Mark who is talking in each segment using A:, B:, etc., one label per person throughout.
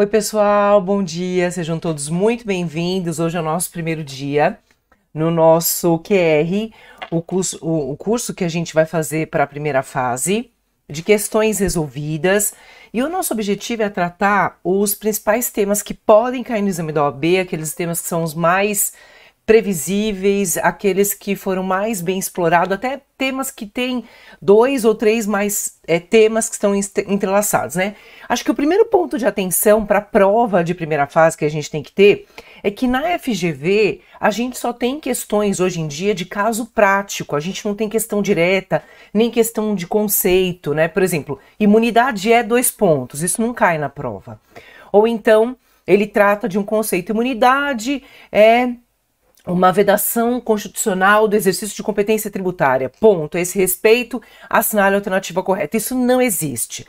A: Oi, pessoal, bom dia, sejam todos muito bem-vindos. Hoje é o nosso primeiro dia no nosso QR, o curso, o, o curso que a gente vai fazer para a primeira fase de questões resolvidas. E o nosso objetivo é tratar os principais temas que podem cair no exame da OAB, aqueles temas que são os mais previsíveis, aqueles que foram mais bem explorados, até temas que têm dois ou três mais é, temas que estão entrelaçados, né? Acho que o primeiro ponto de atenção para a prova de primeira fase que a gente tem que ter é que na FGV a gente só tem questões hoje em dia de caso prático, a gente não tem questão direta, nem questão de conceito, né? Por exemplo, imunidade é dois pontos, isso não cai na prova. Ou então ele trata de um conceito imunidade, é uma vedação constitucional do exercício de competência tributária. Ponto. A esse respeito, assinale a alternativa correta. Isso não existe.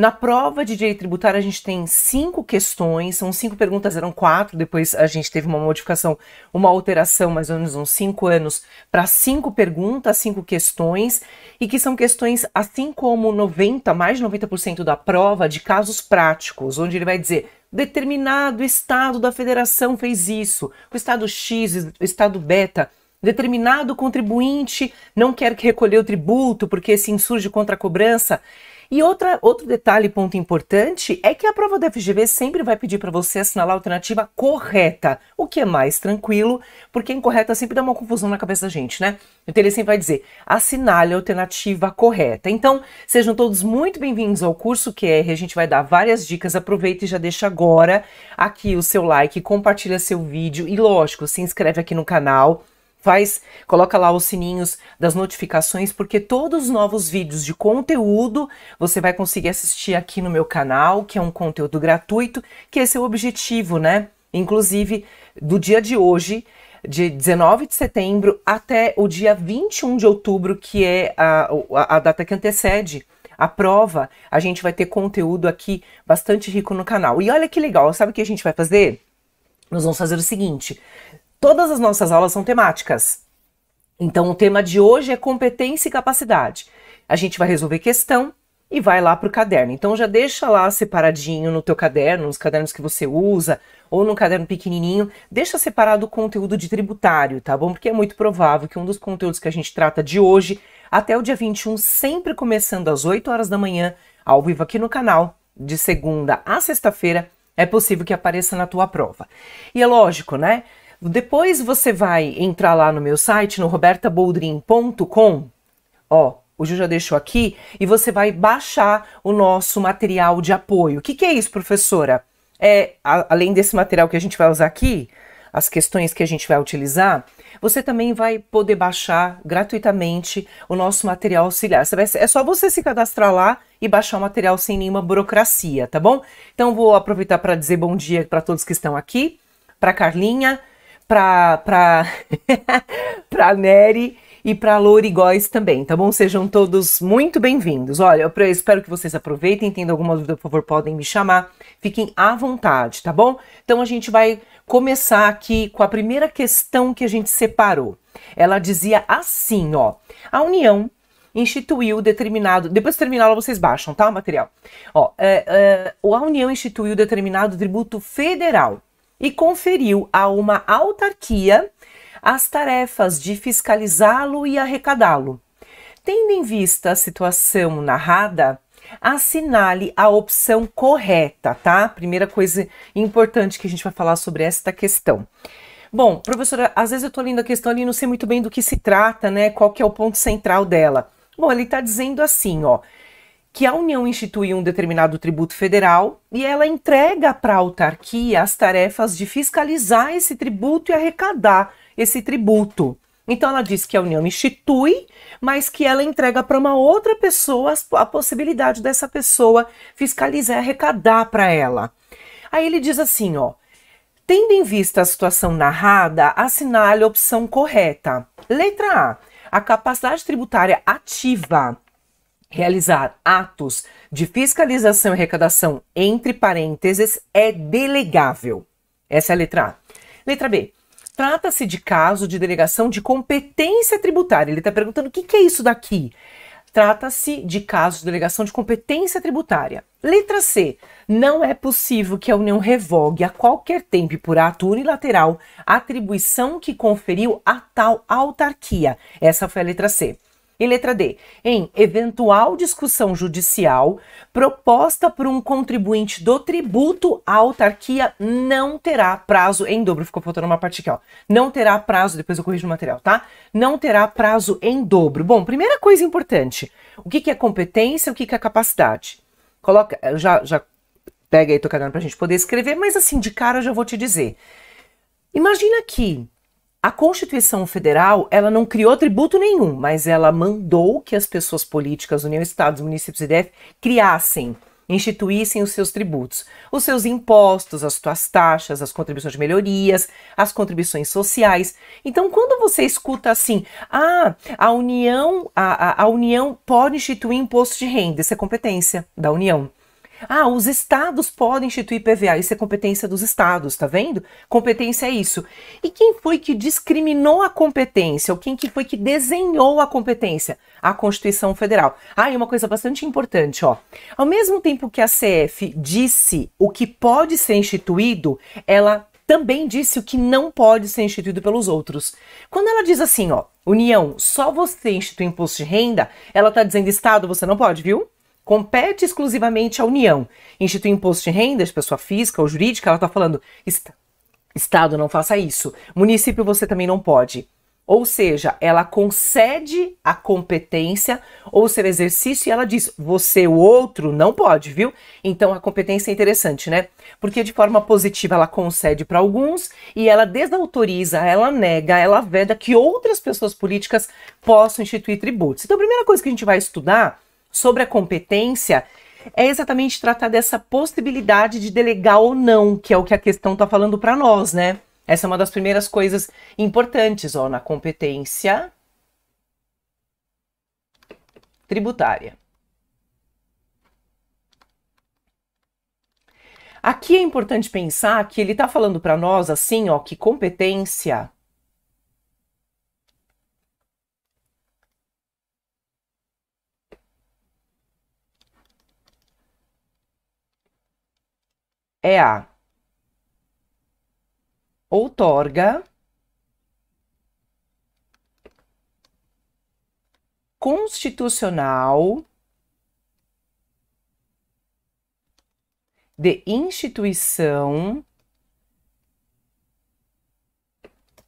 A: Na prova de direito tributário, a gente tem cinco questões, são cinco perguntas, eram quatro, depois a gente teve uma modificação, uma alteração, mais ou menos uns cinco anos, para cinco perguntas, cinco questões, e que são questões, assim como 90, mais de 90% da prova, de casos práticos, onde ele vai dizer determinado estado da federação fez isso, o estado X, o estado beta, determinado contribuinte não quer que recolher o tributo porque se insurge contra a cobrança. E outra, outro detalhe, ponto importante, é que a prova da FGV sempre vai pedir para você assinalar a alternativa correta, o que é mais tranquilo, porque incorreta sempre dá uma confusão na cabeça da gente, né? Então ele sempre vai dizer, assinale a alternativa correta. Então, sejam todos muito bem-vindos ao curso QR, a gente vai dar várias dicas, aproveita e já deixa agora aqui o seu like, compartilha seu vídeo e, lógico, se inscreve aqui no canal, Faz, coloca lá os sininhos das notificações, porque todos os novos vídeos de conteúdo você vai conseguir assistir aqui no meu canal, que é um conteúdo gratuito, que esse é o objetivo, né? Inclusive, do dia de hoje, de 19 de setembro até o dia 21 de outubro, que é a, a, a data que antecede a prova, a gente vai ter conteúdo aqui bastante rico no canal. E olha que legal, sabe o que a gente vai fazer? Nós vamos fazer o seguinte: Todas as nossas aulas são temáticas. Então, o tema de hoje é competência e capacidade. A gente vai resolver questão e vai lá para o caderno. Então, já deixa lá separadinho no teu caderno, nos cadernos que você usa, ou num caderno pequenininho. Deixa separado o conteúdo de tributário, tá bom? Porque é muito provável que um dos conteúdos que a gente trata de hoje, até o dia 21, sempre começando às 8 horas da manhã, ao vivo aqui no canal, de segunda a sexta-feira, é possível que apareça na tua prova. E é lógico, né? Depois você vai entrar lá no meu site, no robertaboldrin.com. Ó, o Ju já deixou aqui e você vai baixar o nosso material de apoio. O que, que é isso, professora? É, a, além desse material que a gente vai usar aqui, as questões que a gente vai utilizar, você também vai poder baixar gratuitamente o nosso material auxiliar. Vai, é só você se cadastrar lá e baixar o material sem nenhuma burocracia, tá bom? Então vou aproveitar para dizer bom dia para todos que estão aqui, para Carlinha, pra, pra, pra Nery e para Lorigóis também, tá bom? Sejam todos muito bem-vindos. Olha, eu espero que vocês aproveitem, tendo alguma dúvida, por favor, podem me chamar. Fiquem à vontade, tá bom? Então a gente vai começar aqui com a primeira questão que a gente separou. Ela dizia assim, ó: A União instituiu determinado. Depois de terminar, vocês baixam, tá? O material. Ó, é, é, a União instituiu determinado tributo federal e conferiu a uma autarquia as tarefas de fiscalizá-lo e arrecadá-lo. Tendo em vista a situação narrada, assinale a opção correta, tá? Primeira coisa importante que a gente vai falar sobre esta questão. Bom, professora, às vezes eu tô lendo a questão ali e não sei muito bem do que se trata, né? Qual que é o ponto central dela. Bom, ele está dizendo assim, ó, que a União institui um determinado tributo federal e ela entrega para a autarquia as tarefas de fiscalizar esse tributo e arrecadar esse tributo. Então ela diz que a União institui, mas que ela entrega para uma outra pessoa a possibilidade dessa pessoa fiscalizar e arrecadar para ela. Aí ele diz assim, ó: Tendo em vista a situação narrada, assinale a opção correta. Letra A: a capacidade tributária ativa realizar atos de fiscalização e arrecadação, entre parênteses, é delegável. Essa é a letra A. Letra B. Trata-se de caso de delegação de competência tributária. Ele está perguntando o que, que é isso daqui. Trata-se de caso de delegação de competência tributária. Letra C. Não é possível que a União revogue a qualquer tempo por ato unilateral a atribuição que conferiu a tal autarquia. Essa foi a letra C. E letra D, em eventual discussão judicial proposta por um contribuinte do tributo, a autarquia não terá prazo em dobro. Ficou faltando uma parte aqui, ó. Não terá prazo, depois eu corrijo o material, tá? Não terá prazo em dobro. Bom, primeira coisa importante: o que, que é competência, o que, que é capacidade? Coloca, eh, já, já pega aí tô caderno pra gente poder escrever, mas assim, de cara eu já vou te dizer. Imagina que a Constituição Federal, ela não criou tributo nenhum, mas ela mandou que as pessoas políticas, União, Estados, municípios e DF, criassem, instituíssem os seus tributos, os seus impostos, as suas taxas, as contribuições de melhorias, as contribuições sociais. Então, quando você escuta assim, ah, a União, a, a, a União pode instituir imposto de renda, isso é competência da União. Ah, os estados podem instituir PVA, isso é competência dos estados, tá vendo? Competência é isso. E quem foi que discriminou a competência? Ou quem que foi que desenhou a competência? A Constituição Federal. Ah, e uma coisa bastante importante, ó. Ao mesmo tempo que a CF disse o que pode ser instituído, ela também disse o que não pode ser instituído pelos outros. Quando ela diz assim, ó, União, só você institui imposto de renda, ela tá dizendo Estado, você não pode, viu? compete exclusivamente à União instituir imposto de renda de pessoa física ou jurídica, ela está falando: est Estado, não faça isso. Município, você também não pode. Ou seja, ela concede a competência ou ser exercício e ela diz: você, o outro, não pode, viu? Então a competência é interessante, né? Porque de forma positiva ela concede para alguns e ela desautoriza, ela nega, ela veda que outras pessoas políticas possam instituir tributos. Então a primeira coisa que a gente vai estudar sobre a competência é exatamente tratar dessa possibilidade de delegar ou não, que é o que a questão está falando para nós, né? Essa é uma das primeiras coisas importantes, ó, na competência tributária. Aqui é importante pensar que ele está falando para nós assim, ó, que competência é a outorga constitucional de instituição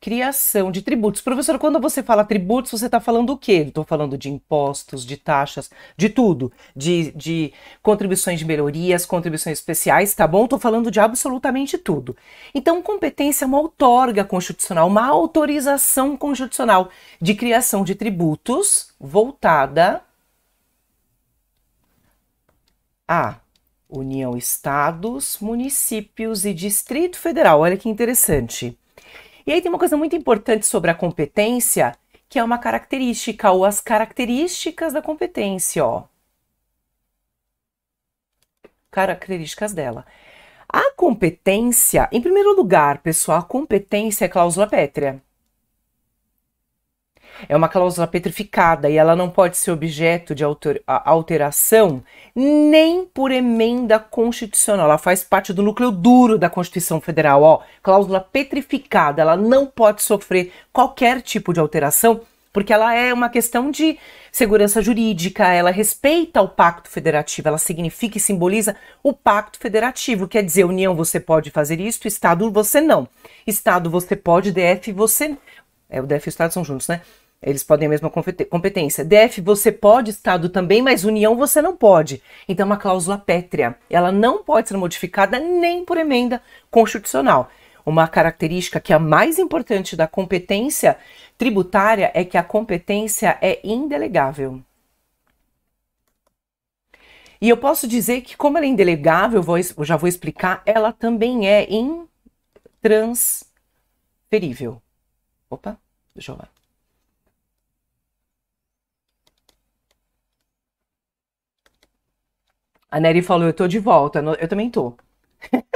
A: criação de tributos. Professor, quando você fala tributos, você está falando o quê? Estou falando de impostos, de taxas, de tudo, de, de contribuições de melhorias, contribuições especiais, tá bom? Estou falando de absolutamente tudo. Então, competência é uma outorga constitucional, uma autorização constitucional de criação de tributos voltada à União, Estados, Municípios e Distrito Federal. Olha que interessante e aí tem uma coisa muito importante sobre a competência, que é uma característica, ou as características da competência, ó. Características dela. A competência, em primeiro lugar, pessoal, a competência é cláusula pétrea é uma cláusula petrificada e ela não pode ser objeto de alteração nem por emenda constitucional. Ela faz parte do núcleo duro da Constituição Federal. Ó, cláusula petrificada, ela não pode sofrer qualquer tipo de alteração porque ela é uma questão de segurança jurídica, ela respeita o pacto federativo, ela significa e simboliza o pacto federativo, quer dizer, União você pode fazer isso, Estado você não. Estado você pode, DF você. É, o DF e o Estado são juntos, né? Eles podem a mesma competência. DF você pode, Estado também, mas União você não pode. Então é uma cláusula pétrea. Ela não pode ser modificada nem por emenda constitucional. Uma característica que é a mais importante da competência tributária é que a competência é indelegável. E eu posso dizer que, como ela é indelegável, vou, eu já vou explicar, ela também é intransferível. Opa, deixa eu lá. A Neri falou: Eu tô de volta. Eu também tô.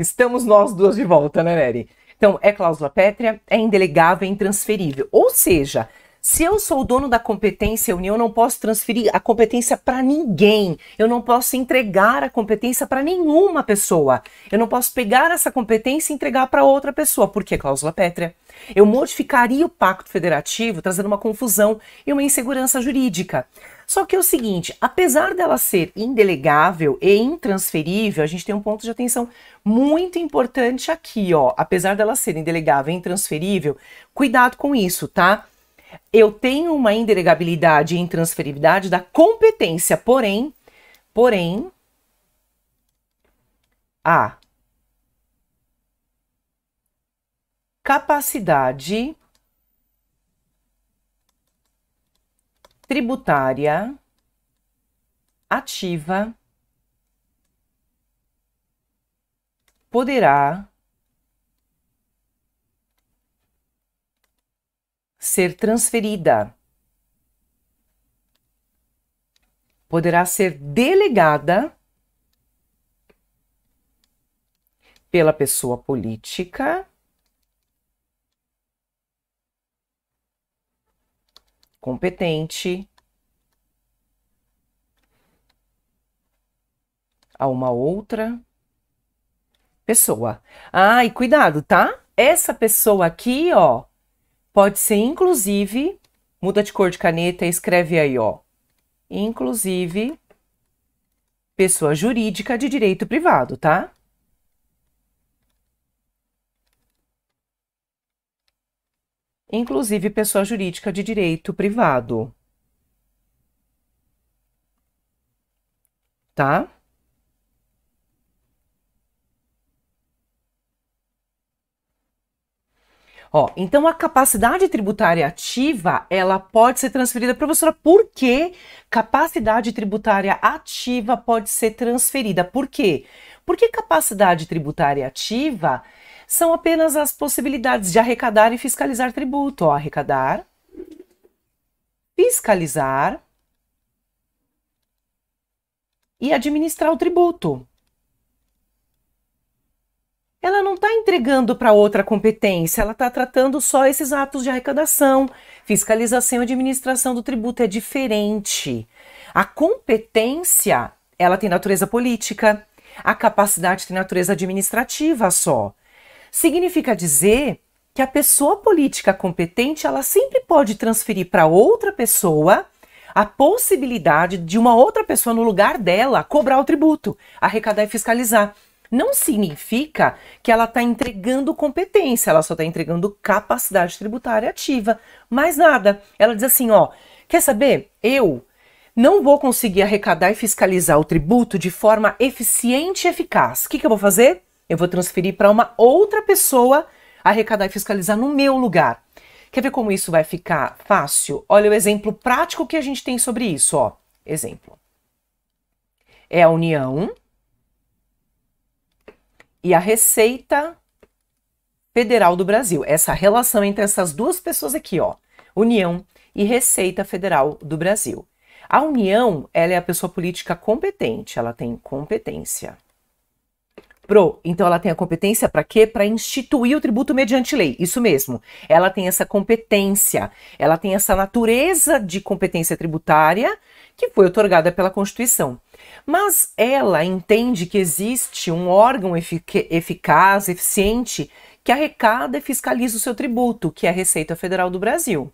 A: Estamos nós duas de volta, né, Neri? Então, é cláusula pétrea, é indelegável, é intransferível. Ou seja, se eu sou o dono da competência, União, eu não posso transferir a competência para ninguém. Eu não posso entregar a competência para nenhuma pessoa. Eu não posso pegar essa competência e entregar para outra pessoa, porque é cláusula pétrea. Eu modificaria o pacto federativo, trazendo uma confusão e uma insegurança jurídica. Só que é o seguinte, apesar dela ser indelegável e intransferível, a gente tem um ponto de atenção muito importante aqui, ó. Apesar dela ser indelegável e intransferível, cuidado com isso, tá? Eu tenho uma indelegabilidade e intransferibilidade da competência, porém, porém, a capacidade tributária ativa poderá ser transferida. Poderá ser delegada pela pessoa política competente a uma outra pessoa. Ai, cuidado, tá? Essa pessoa aqui, ó, Pode ser inclusive, muda de cor de caneta e escreve aí, ó. Inclusive, pessoa jurídica de direito privado, tá? Inclusive, pessoa jurídica de direito privado. Tá? Ó, então a capacidade tributária ativa, ela pode ser transferida, professora, por que capacidade tributária ativa pode ser transferida? Por quê? Porque capacidade tributária ativa são apenas as possibilidades de arrecadar e fiscalizar tributo, ó, arrecadar, fiscalizar e administrar o tributo ela não está entregando para outra competência, ela está tratando só esses atos de arrecadação, fiscalização e administração do tributo, é diferente. A competência, ela tem natureza política, a capacidade tem natureza administrativa só. Significa dizer que a pessoa política competente, ela sempre pode transferir para outra pessoa a possibilidade de uma outra pessoa no lugar dela cobrar o tributo, arrecadar e fiscalizar não significa que ela está entregando competência, ela só está entregando capacidade tributária ativa. Mais nada. Ela diz assim: ó, quer saber? Eu não vou conseguir arrecadar e fiscalizar o tributo de forma eficiente e eficaz. O que, que eu vou fazer? Eu vou transferir para uma outra pessoa arrecadar e fiscalizar no meu lugar. Quer ver como isso vai ficar fácil? Olha o exemplo prático que a gente tem sobre isso, ó. Exemplo. É a União e a Receita Federal do Brasil. Essa relação entre essas duas pessoas aqui, ó, União e Receita Federal do Brasil. A União, ela é a pessoa política competente, ela tem competência. Pro, então ela tem a competência para quê? Para instituir o tributo mediante lei. Isso mesmo. Ela tem essa competência, ela tem essa natureza de competência tributária que foi otorgada pela Constituição. Mas ela entende que existe um órgão efic eficaz, eficiente, que arrecada e fiscaliza o seu tributo, que é a Receita Federal do Brasil,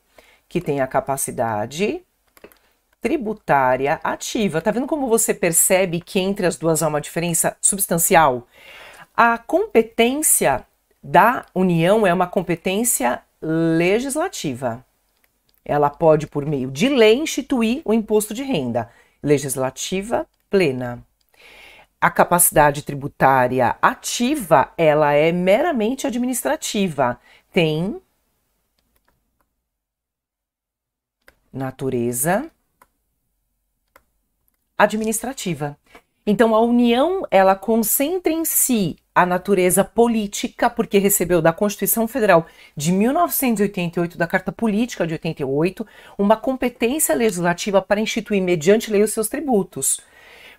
A: que tem a capacidade tributária ativa. Tá vendo como você percebe que entre as duas há uma diferença substancial? A competência da União é uma competência legislativa. Ela pode, por meio de lei, instituir o imposto de renda legislativa plena. A capacidade tributária ativa, ela é meramente administrativa. Tem natureza administrativa. Então a União, ela concentra em si a natureza política, porque recebeu da Constituição Federal de 1988, da Carta Política de 88, uma competência legislativa para instituir mediante lei os seus tributos.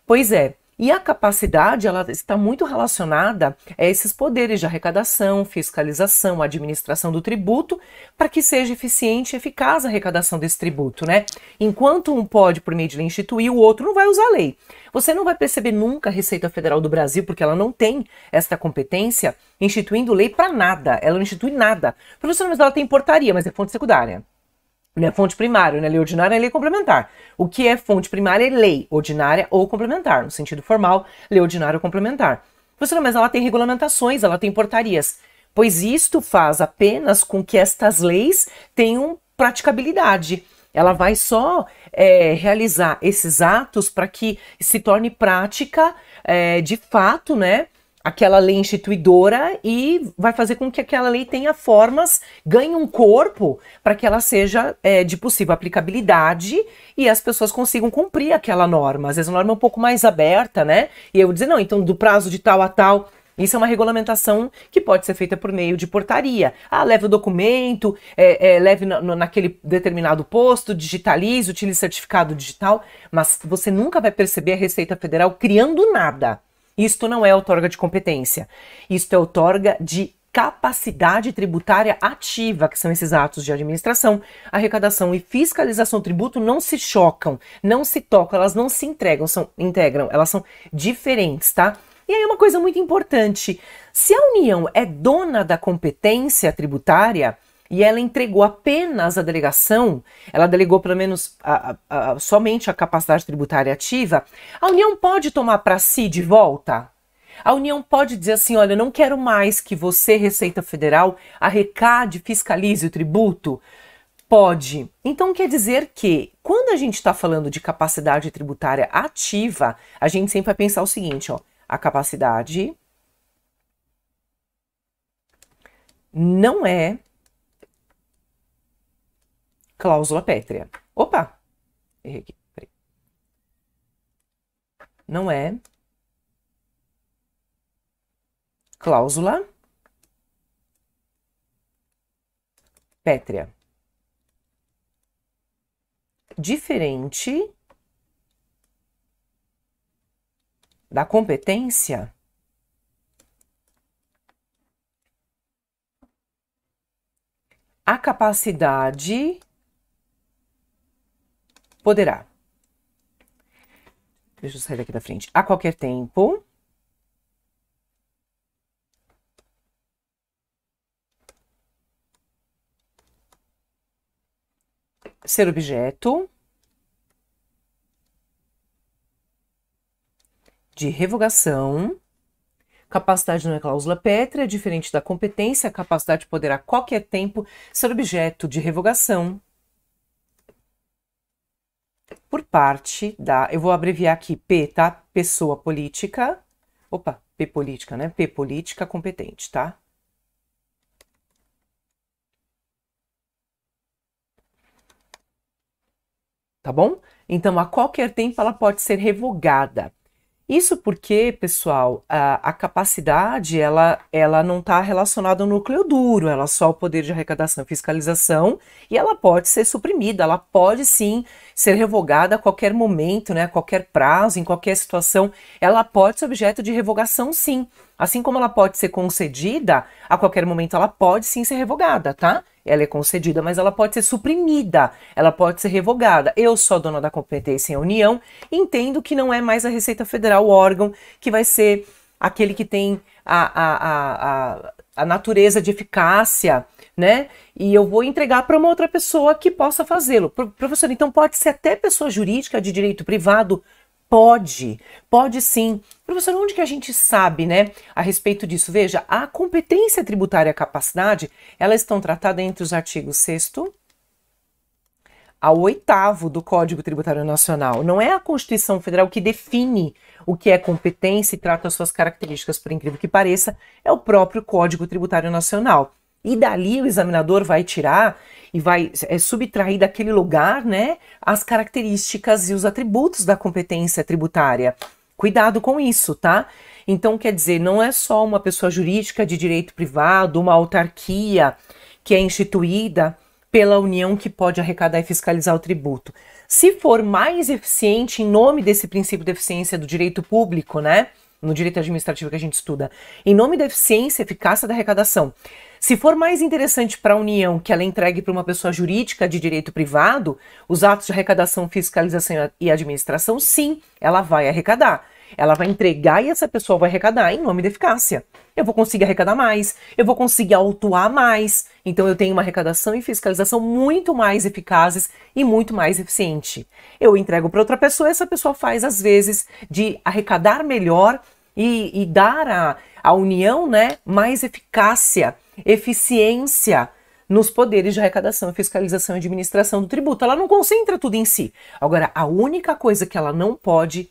A: Pois é, e a capacidade ela está muito relacionada a esses poderes de arrecadação, fiscalização, administração do tributo, para que seja eficiente e eficaz a arrecadação desse tributo, né? Enquanto um pode, por meio de lei, instituir, o outro não vai usar a lei. Você não vai perceber nunca a Receita Federal do Brasil, porque ela não tem esta competência, instituindo lei para nada. Ela não institui nada. Para ela tem portaria, mas é fonte secundária é fonte primária, né? Lei ordinária é lei é complementar. O que é fonte primária é lei ordinária ou complementar. No sentido formal, lei ordinária ou complementar. Você mas ela tem regulamentações, ela tem portarias. Pois isto faz apenas com que estas leis tenham praticabilidade. Ela vai só é, realizar esses atos para que se torne prática é, de fato, né? aquela lei instituidora e vai fazer com que aquela lei tenha formas, ganhe um corpo para que ela seja é, de possível aplicabilidade e as pessoas consigam cumprir aquela norma. Às vezes a norma é um pouco mais aberta, né? E eu vou dizer, não, então do prazo de tal a tal. Isso é uma regulamentação que pode ser feita por meio de portaria. Ah, leve o documento, é, é, leve na, naquele determinado posto, digitalize, utilize certificado digital, mas você nunca vai perceber a Receita Federal criando nada isto não é outorga de competência, isto é outorga de capacidade tributária ativa, que são esses atos de administração, arrecadação e fiscalização do tributo não se chocam, não se tocam, elas não se entregam, são integram, elas são diferentes, tá? E aí uma coisa muito importante, se a União é dona da competência tributária, e ela entregou apenas a delegação, ela delegou pelo menos a, a, a, somente a capacidade tributária ativa, a União pode tomar para si de volta? A União pode dizer assim: olha, eu não quero mais que você, Receita Federal, arrecade, fiscalize o tributo? Pode. Então quer dizer que, quando a gente está falando de capacidade tributária ativa, a gente sempre vai pensar o seguinte: ó, a capacidade não é cláusula pétrea. Opa! Errei aqui. Peraí. Não é cláusula pétrea. Diferente da competência a capacidade poderá. Deixa eu sair daqui da frente. A qualquer tempo. Ser objeto. De revogação. Capacidade não é cláusula pétrea, diferente da competência, a capacidade poderá a qualquer tempo ser objeto de revogação, por parte da. Eu vou abreviar aqui P, tá? Pessoa política. Opa, P política, né? P política competente, tá? Tá bom? Então, a qualquer tempo ela pode ser revogada. Isso porque, pessoal, a, a capacidade ela, ela não está relacionada ao núcleo duro, ela só ao poder de arrecadação e fiscalização, e ela pode ser suprimida, ela pode sim ser revogada a qualquer momento, né, a qualquer prazo, em qualquer situação, ela pode ser objeto de revogação sim. Assim como ela pode ser concedida, a qualquer momento ela pode sim ser revogada, tá? Ela é concedida, mas ela pode ser suprimida, ela pode ser revogada. Eu sou dona da competência em união, entendo que não é mais a Receita Federal o órgão que vai ser aquele que tem a, a, a, a natureza de eficácia, né? E eu vou entregar para uma outra pessoa que possa fazê-lo. Professor, então pode ser até pessoa jurídica de direito privado Pode, pode sim. Professor, onde que a gente sabe, né, a respeito disso? Veja, a competência tributária e a capacidade, elas estão tratadas entre os artigos 6 ao 8 do Código Tributário Nacional. Não é a Constituição Federal que define o que é competência e trata as suas características, por incrível que pareça, é o próprio Código Tributário Nacional. E dali o examinador vai tirar e vai é, subtrair daquele lugar, né, as características e os atributos da competência tributária. Cuidado com isso, tá? Então, quer dizer, não é só uma pessoa jurídica de direito privado, uma autarquia que é instituída pela União que pode arrecadar e fiscalizar o tributo. Se for mais eficiente em nome desse princípio de eficiência do direito público, né? No direito administrativo que a gente estuda, em nome da eficiência e eficácia da arrecadação, se for mais interessante para a União que ela entregue para uma pessoa jurídica de direito privado, os atos de arrecadação, fiscalização e administração, sim, ela vai arrecadar. Ela vai entregar e essa pessoa vai arrecadar em nome da eficácia. Eu vou conseguir arrecadar mais, eu vou conseguir autuar mais. Então eu tenho uma arrecadação e fiscalização muito mais eficazes e muito mais eficiente. Eu entrego para outra pessoa, essa pessoa faz às vezes de arrecadar melhor e, e dar à a, a União né, mais eficácia, eficiência nos poderes de arrecadação, fiscalização e administração do tributo. Ela não concentra tudo em si. Agora, a única coisa que ela não pode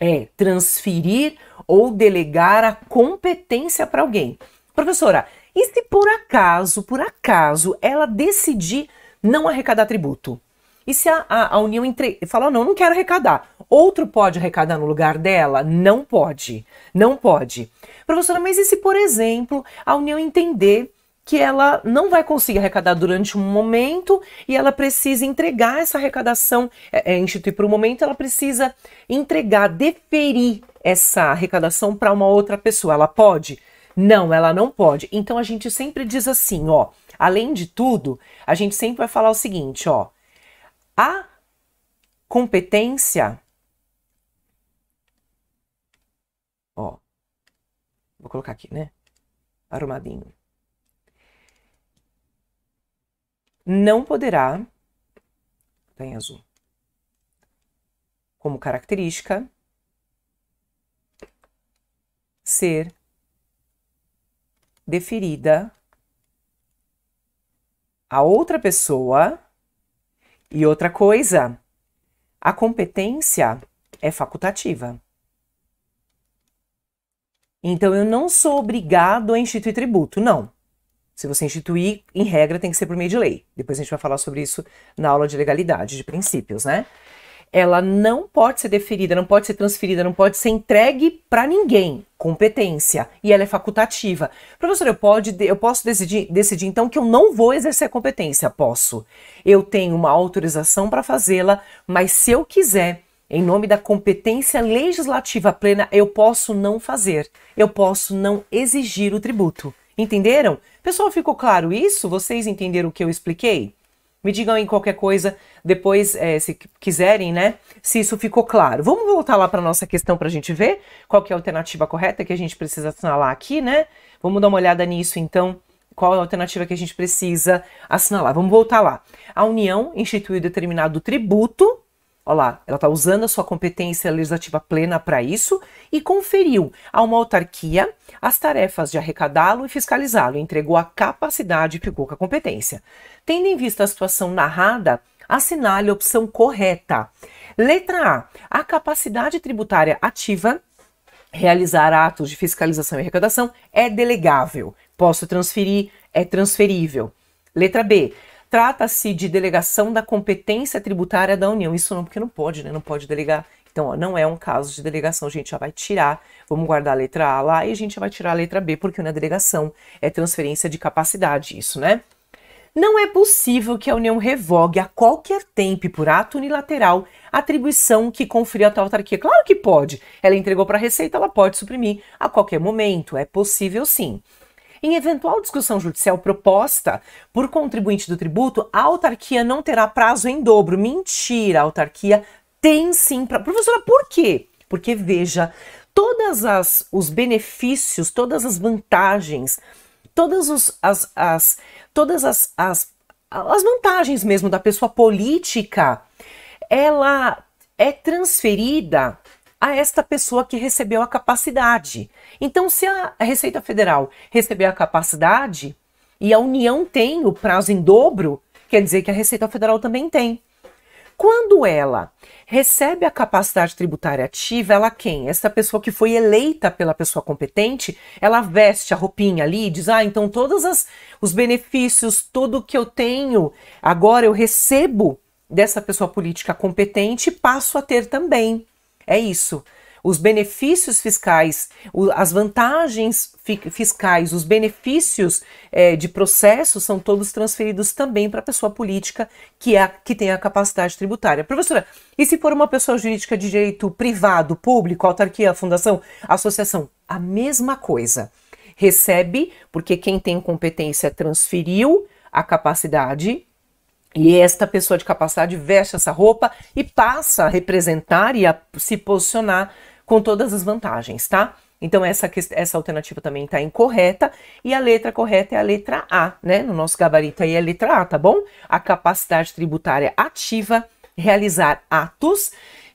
A: é transferir ou delegar a competência para alguém. Professora, e se por acaso, por acaso, ela decidir não arrecadar tributo? E se a, a, a União entre... falar, não, não quero arrecadar, outro pode arrecadar no lugar dela? Não pode. Não pode. Professora, mas e se, por exemplo, a União entender que ela não vai conseguir arrecadar durante um momento e ela precisa entregar essa arrecadação, é, é, instituir para o momento, ela precisa entregar, deferir essa arrecadação para uma outra pessoa. Ela pode? Não, ela não pode. Então a gente sempre diz assim, ó, além de tudo, a gente sempre vai falar o seguinte, ó, a competência Vou colocar aqui, né? Arrumadinho. Não poderá, tá em azul, como característica, ser deferida a outra pessoa e outra coisa. A competência é facultativa. Então eu não sou obrigado a instituir tributo, não. Se você instituir, em regra, tem que ser por meio de lei. Depois a gente vai falar sobre isso na aula de legalidade, de princípios, né? Ela não pode ser deferida, não pode ser transferida, não pode ser entregue para ninguém. Competência. E ela é facultativa. Professor, eu, pode, eu posso decidir, decidir então que eu não vou exercer a competência? Posso. Eu tenho uma autorização para fazê-la, mas se eu quiser em nome da competência legislativa plena, eu posso não fazer, eu posso não exigir o tributo. Entenderam? Pessoal, ficou claro isso? Vocês entenderam o que eu expliquei? Me digam em qualquer coisa depois, é, se quiserem, né? Se isso ficou claro. Vamos voltar lá para nossa questão para a gente ver qual que é a alternativa correta que a gente precisa assinalar aqui, né? Vamos dar uma olhada nisso, então. Qual é a alternativa que a gente precisa assinalar? Vamos voltar lá. A União instituiu determinado tributo Olha lá, ela está usando a sua competência legislativa plena para isso e conferiu a uma autarquia as tarefas de arrecadá-lo e fiscalizá-lo, entregou a capacidade e ficou com a competência. Tendo em vista a situação narrada, assinale a opção correta. Letra A. A capacidade tributária ativa realizar atos de fiscalização e arrecadação é delegável. Posso transferir, é transferível. Letra B. Trata-se de delegação da competência tributária da União. Isso não, porque não pode, né? Não pode delegar. Então, ó, não é um caso de delegação. A gente já vai tirar, vamos guardar a letra A lá e a gente já vai tirar a letra B, porque é delegação é transferência de capacidade, isso, né? Não é possível que a União revogue a qualquer tempo por ato unilateral atribuição que conferiu a tal autarquia. Claro que pode. Ela entregou para a Receita, ela pode suprimir a qualquer momento. É possível sim. Em eventual discussão judicial proposta por contribuinte do tributo, a autarquia não terá prazo em dobro. Mentira, a autarquia tem sim. Pra... Professora, por quê? Porque veja, todas as os benefícios, todas as vantagens, todas os, as, as todas as, as as vantagens mesmo da pessoa política, ela é transferida a esta pessoa que recebeu a capacidade. Então, se a Receita Federal receber a capacidade e a União tem o prazo em dobro, quer dizer que a Receita Federal também tem. Quando ela recebe a capacidade tributária ativa, ela quem? Essa pessoa que foi eleita pela pessoa competente, ela veste a roupinha ali e diz: ah, então todos os benefícios, tudo que eu tenho, agora eu recebo dessa pessoa política competente e passo a ter também. É isso. Os benefícios fiscais, as vantagens fiscais, os benefícios é, de processo são todos transferidos também para a pessoa política que, é, que tem a capacidade tributária. Professora, e se for uma pessoa jurídica de direito privado, público, autarquia, fundação, associação? A mesma coisa. Recebe, porque quem tem competência transferiu a capacidade e esta pessoa de capacidade veste essa roupa e passa a representar e a se posicionar com todas as vantagens, tá? Então essa, essa alternativa também está incorreta e a letra correta é a letra A, né? No nosso gabarito aí é a letra A, tá bom? A capacidade tributária ativa, realizar atos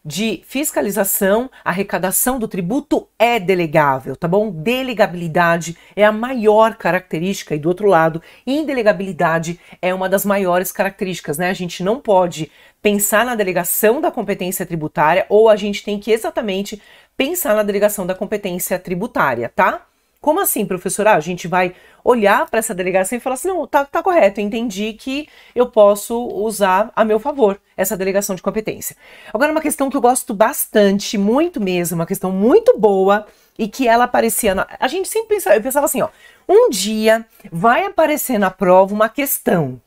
A: de fiscalização, arrecadação do tributo é delegável, tá bom? Delegabilidade é a maior característica e do outro lado, indelegabilidade é uma das maiores características, né? A gente não pode pensar na delegação da competência tributária ou a gente tem que exatamente pensar na delegação da competência tributária, tá? Como assim, professora? Ah, a gente vai olhar para essa delegação e falar assim: não, tá, tá correto, entendi que eu posso usar a meu favor essa delegação de competência. Agora, uma questão que eu gosto bastante, muito mesmo, uma questão muito boa e que ela aparecia. Na... A gente sempre pensava, eu pensava assim: ó, um dia vai aparecer na prova uma questão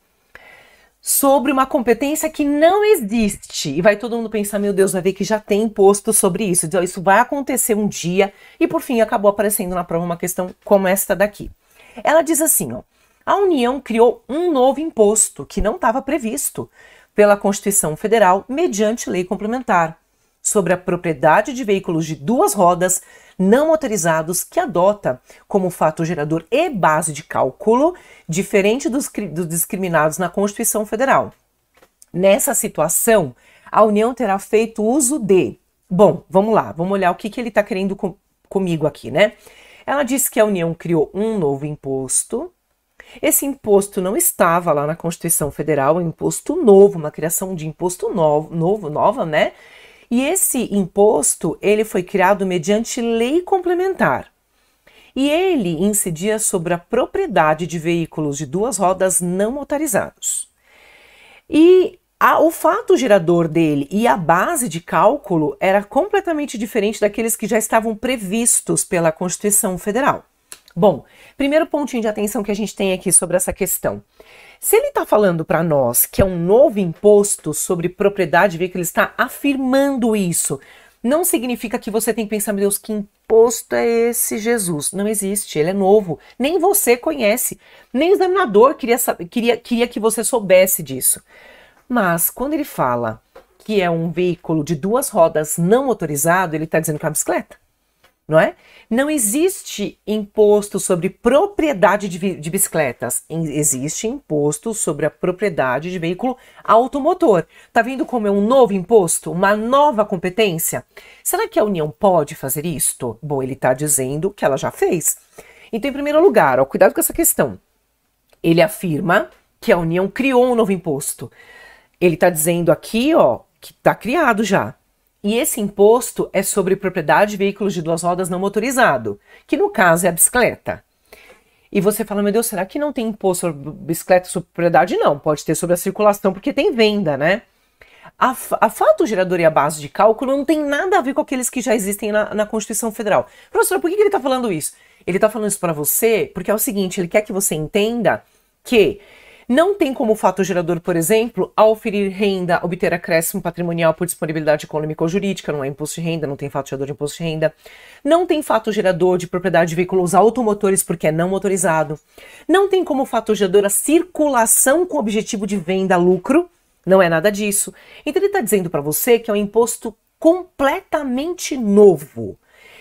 A: sobre uma competência que não existe. E vai todo mundo pensar, meu Deus, vai ver que já tem imposto sobre isso. Diz, então, oh, isso vai acontecer um dia. E por fim, acabou aparecendo na prova uma questão como esta daqui. Ela diz assim, ó, a União criou um novo imposto que não estava previsto pela Constituição Federal mediante lei complementar sobre a propriedade de veículos de duas rodas não motorizados que adota como fato gerador e base de cálculo, diferente dos, dos discriminados na Constituição Federal. Nessa situação, a União terá feito uso de. Bom, vamos lá, vamos olhar o que, que ele está querendo com, comigo aqui, né? Ela disse que a União criou um novo imposto. Esse imposto não estava lá na Constituição Federal, um imposto novo, uma criação de imposto novo, novo nova, né? E esse imposto, ele foi criado mediante lei complementar. E ele incidia sobre a propriedade de veículos de duas rodas não motorizados. E a, o fato gerador dele e a base de cálculo era completamente diferente daqueles que já estavam previstos pela Constituição Federal. Bom, primeiro pontinho de atenção que a gente tem aqui sobre essa questão. Se ele está falando para nós que é um novo imposto sobre propriedade veículo, ele está afirmando isso. Não significa que você tem que pensar, meu Deus, que imposto é esse Jesus? Não existe, ele é novo. Nem você conhece, nem o examinador queria, queria, queria que você soubesse disso. Mas quando ele fala que é um veículo de duas rodas não motorizado, ele está dizendo que é uma bicicleta não é? Não existe imposto sobre propriedade de, de, bicicletas, existe imposto sobre a propriedade de veículo automotor. Tá vendo como é um novo imposto, uma nova competência? Será que a União pode fazer isto? Bom, ele está dizendo que ela já fez. Então, em primeiro lugar, ó, cuidado com essa questão. Ele afirma que a União criou um novo imposto. Ele está dizendo aqui, ó, que está criado já. E esse imposto é sobre propriedade de veículos de duas rodas não motorizado, que no caso é a bicicleta. E você fala, meu Deus, será que não tem imposto sobre bicicleta sobre propriedade? Não, pode ter sobre a circulação, porque tem venda, né? A, a fato gerador e a base de cálculo não tem nada a ver com aqueles que já existem na, na Constituição Federal. Professor, por que, que ele está falando isso? Ele está falando isso para você porque é o seguinte: ele quer que você entenda que não tem como fato gerador, por exemplo, ao oferir renda, obter acréscimo patrimonial por disponibilidade econômica ou jurídica, não é imposto de renda, não tem fato gerador de imposto de renda. Não tem fato gerador de propriedade de veículos automotores porque é não motorizado. Não tem como fato gerador a circulação com objetivo de venda, lucro, não é nada disso. Então ele está dizendo para você que é um imposto completamente novo.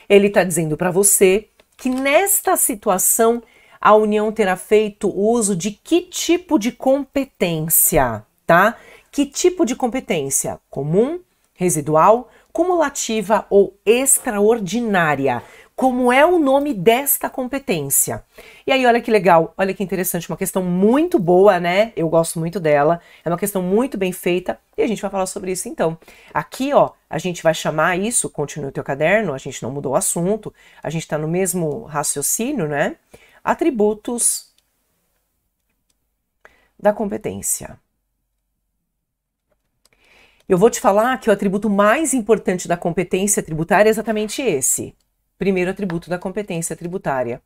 A: Ele está dizendo para você que nesta situação a União terá feito uso de que tipo de competência, tá? Que tipo de competência? Comum, residual, cumulativa ou extraordinária? Como é o nome desta competência? E aí, olha que legal, olha que interessante, uma questão muito boa, né? Eu gosto muito dela, é uma questão muito bem feita e a gente vai falar sobre isso então. Aqui, ó, a gente vai chamar isso, continue o teu caderno, a gente não mudou o assunto, a gente tá no mesmo raciocínio, né? atributos da competência. Eu vou te falar que o atributo mais importante da competência tributária é exatamente esse. Primeiro atributo da competência tributária.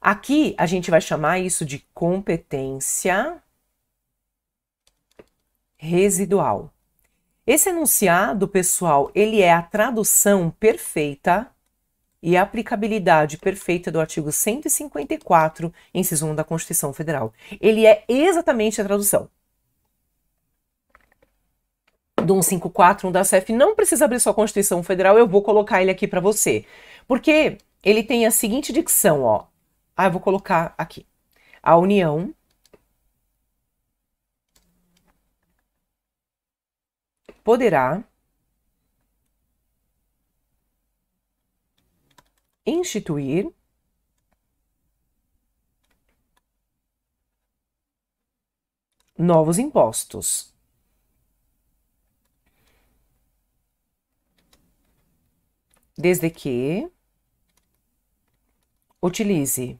A: Aqui a gente vai chamar isso de competência residual. Esse enunciado, pessoal, ele é a tradução perfeita e a aplicabilidade perfeita do artigo 154, inciso 1 da Constituição Federal. Ele é exatamente a tradução do 154, da CEF. Não precisa abrir sua Constituição Federal, eu vou colocar ele aqui para você. Porque ele tem a seguinte dicção, ó. Ah, eu vou colocar aqui. A União poderá instituir novos impostos. Desde que utilize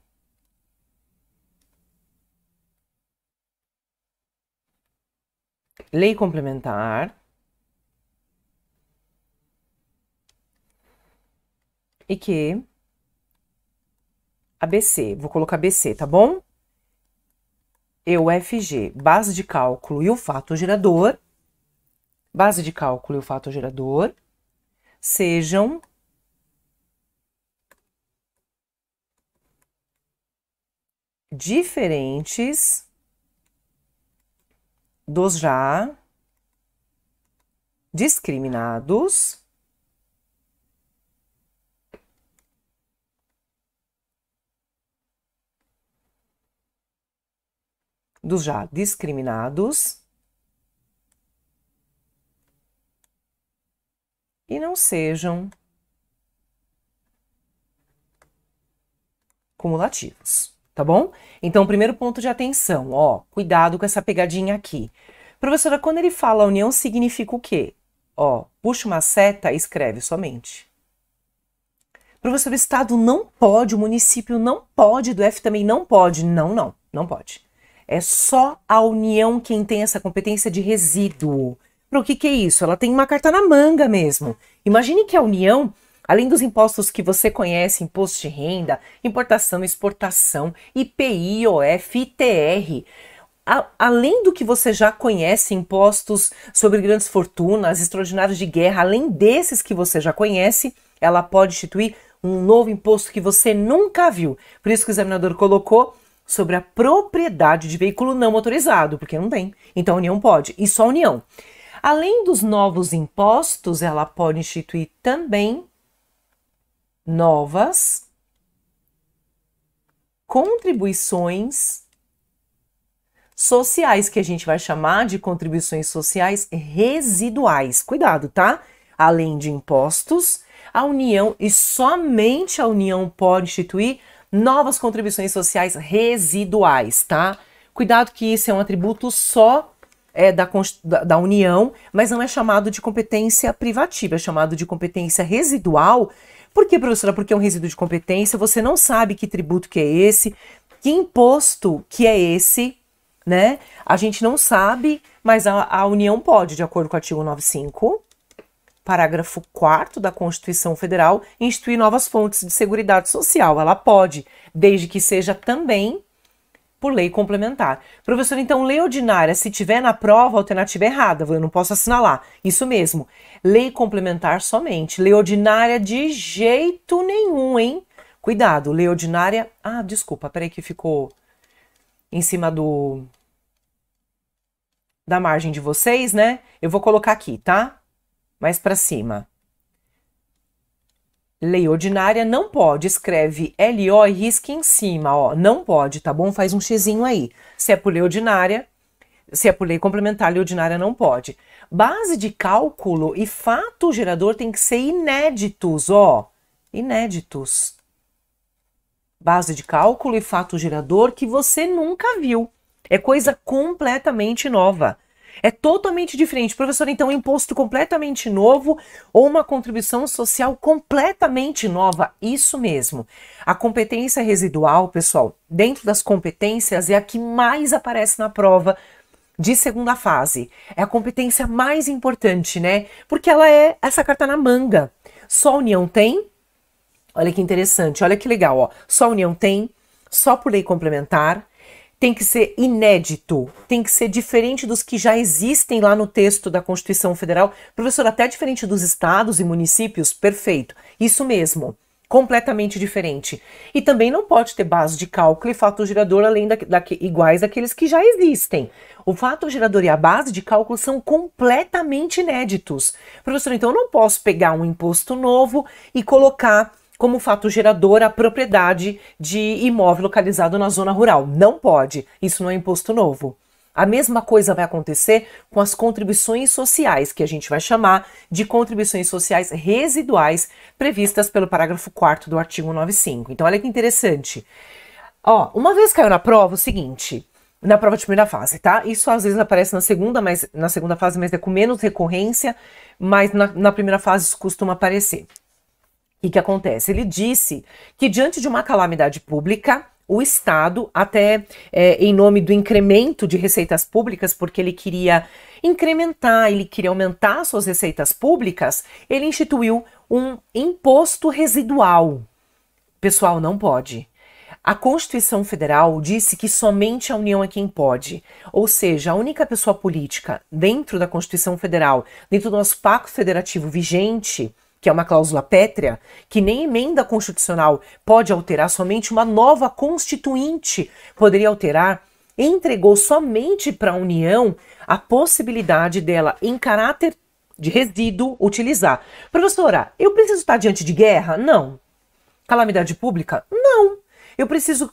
A: lei complementar e que ABC, vou colocar BC, tá bom? E o FG, base de cálculo e o fato gerador, base de cálculo e o fato gerador, sejam diferentes dos já discriminados dos já discriminados e não sejam cumulativos, tá bom? Então, primeiro ponto de atenção, ó, cuidado com essa pegadinha aqui. Professora, quando ele fala união, significa o quê? Ó, puxa uma seta e escreve somente. Professor, o Estado não pode, o município não pode, do F também não pode. Não, não, não pode. É só a União quem tem essa competência de resíduo. Para o que, que é isso? Ela tem uma carta na manga mesmo. Imagine que a União Além dos impostos que você conhece, imposto de renda, importação, exportação, IPI, OF, ITR, a, além do que você já conhece, impostos sobre grandes fortunas, extraordinários de guerra, além desses que você já conhece, ela pode instituir um novo imposto que você nunca viu. Por isso que o examinador colocou sobre a propriedade de veículo não motorizado, porque não tem. Então a União pode, e só a União. Além dos novos impostos, ela pode instituir também novas contribuições sociais, que a gente vai chamar de contribuições sociais residuais. Cuidado, tá? Além de impostos, a União e somente a União pode instituir novas contribuições sociais residuais, tá? Cuidado que isso é um atributo só é, da, da, União, mas não é chamado de competência privativa, é chamado de competência residual. Por que, professora? Porque é um resíduo de competência, você não sabe que tributo que é esse, que imposto que é esse, né? A gente não sabe, mas a, a União pode, de acordo com o artigo 95, parágrafo 4 da Constituição Federal, instituir novas fontes de segurança Social. Ela pode, desde que seja também por lei complementar. Professor, então, lei ordinária, se tiver na prova, alternativa é errada, eu não posso assinalar. Isso mesmo. Lei complementar somente. Lei ordinária de jeito nenhum, hein? Cuidado, lei ordinária. Ah, desculpa, peraí que ficou em cima do. da margem de vocês, né? Eu vou colocar aqui, tá? mais para cima. Lei ordinária não pode, escreve LO e risca em cima, ó, não pode, tá bom? Faz um xizinho aí. Se é por lei ordinária, se é por lei complementar, lei ordinária não pode. Base de cálculo e fato gerador tem que ser inéditos, ó, inéditos. Base de cálculo e fato gerador que você nunca viu. É coisa completamente nova. É totalmente diferente. Professor, então, um imposto completamente novo ou uma contribuição social completamente nova. Isso mesmo. A competência residual, pessoal, dentro das competências, é a que mais aparece na prova de segunda fase. É a competência mais importante, né? Porque ela é essa carta na manga. Só a União tem. Olha que interessante, olha que legal, ó. Só a União tem, só por lei complementar, tem que ser inédito, tem que ser diferente dos que já existem lá no texto da Constituição Federal. Professor, até diferente dos estados e municípios? Perfeito, isso mesmo. Completamente diferente. E também não pode ter base de cálculo e fato gerador além da, da iguais àqueles que já existem. O fato gerador e a base de cálculo são completamente inéditos. Professor, então eu não posso pegar um imposto novo e colocar como fato gerador a propriedade de imóvel localizado na zona rural. Não pode, isso não é imposto novo. A mesma coisa vai acontecer com as contribuições sociais, que a gente vai chamar de contribuições sociais residuais previstas pelo parágrafo 4 do artigo 95. Então, olha que interessante. Ó, uma vez caiu na prova o seguinte, na prova de primeira fase, tá? Isso às vezes aparece na segunda, mas na segunda fase, mas é com menos recorrência, mas na, na primeira fase isso costuma aparecer. O que, que acontece? Ele disse que, diante de uma calamidade pública, o Estado, até é, em nome do incremento de receitas públicas, porque ele queria incrementar, ele queria aumentar suas receitas públicas, ele instituiu um imposto residual. Pessoal, não pode. A Constituição Federal disse que somente a União é quem pode, ou seja, a única pessoa política dentro da Constituição Federal, dentro do nosso Pacto Federativo vigente, que é uma cláusula pétrea, que nem emenda constitucional pode alterar, somente uma nova constituinte poderia alterar, entregou somente para a União a possibilidade dela, em caráter de resíduo, utilizar. Professora, eu preciso estar diante de guerra? Não. Calamidade pública? Não. Eu preciso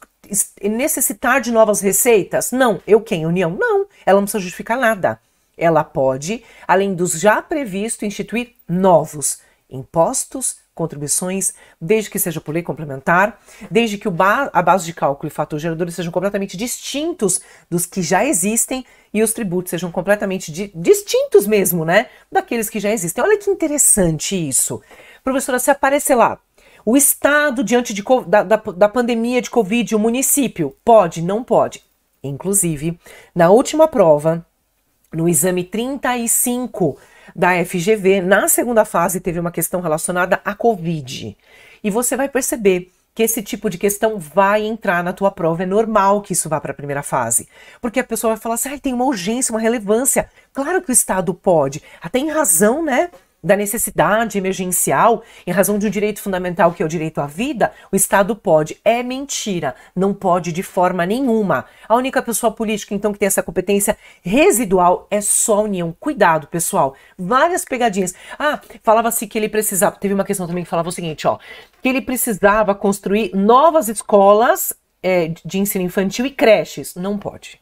A: necessitar de novas receitas? Não. Eu quem? União? Não. Ela não precisa justificar nada. Ela pode, além dos já previstos, instituir novos impostos, contribuições, desde que seja por lei complementar, desde que ba a base de cálculo e fator gerador sejam completamente distintos dos que já existem e os tributos sejam completamente di distintos mesmo, né, daqueles que já existem. Olha que interessante isso. Professora, se aparecer lá, o Estado diante de, da, da, da pandemia de Covid, o município, pode, não pode. Inclusive, na última prova, no exame 35, da FGV, na segunda fase teve uma questão relacionada à Covid. E você vai perceber que esse tipo de questão vai entrar na tua prova. É normal que isso vá para a primeira fase. Porque a pessoa vai falar assim, ah, tem uma urgência, uma relevância. Claro que o Estado pode, até em razão, né? da necessidade emergencial, em razão de um direito fundamental que é o direito à vida, o Estado pode. É mentira, não pode de forma nenhuma. A única pessoa política, então, que tem essa competência residual é só a União. Cuidado, pessoal. Várias pegadinhas. Ah, falava-se que ele precisava. Teve uma questão também que falava o seguinte, ó. Que ele precisava construir novas escolas é, de ensino infantil e creches. Não pode.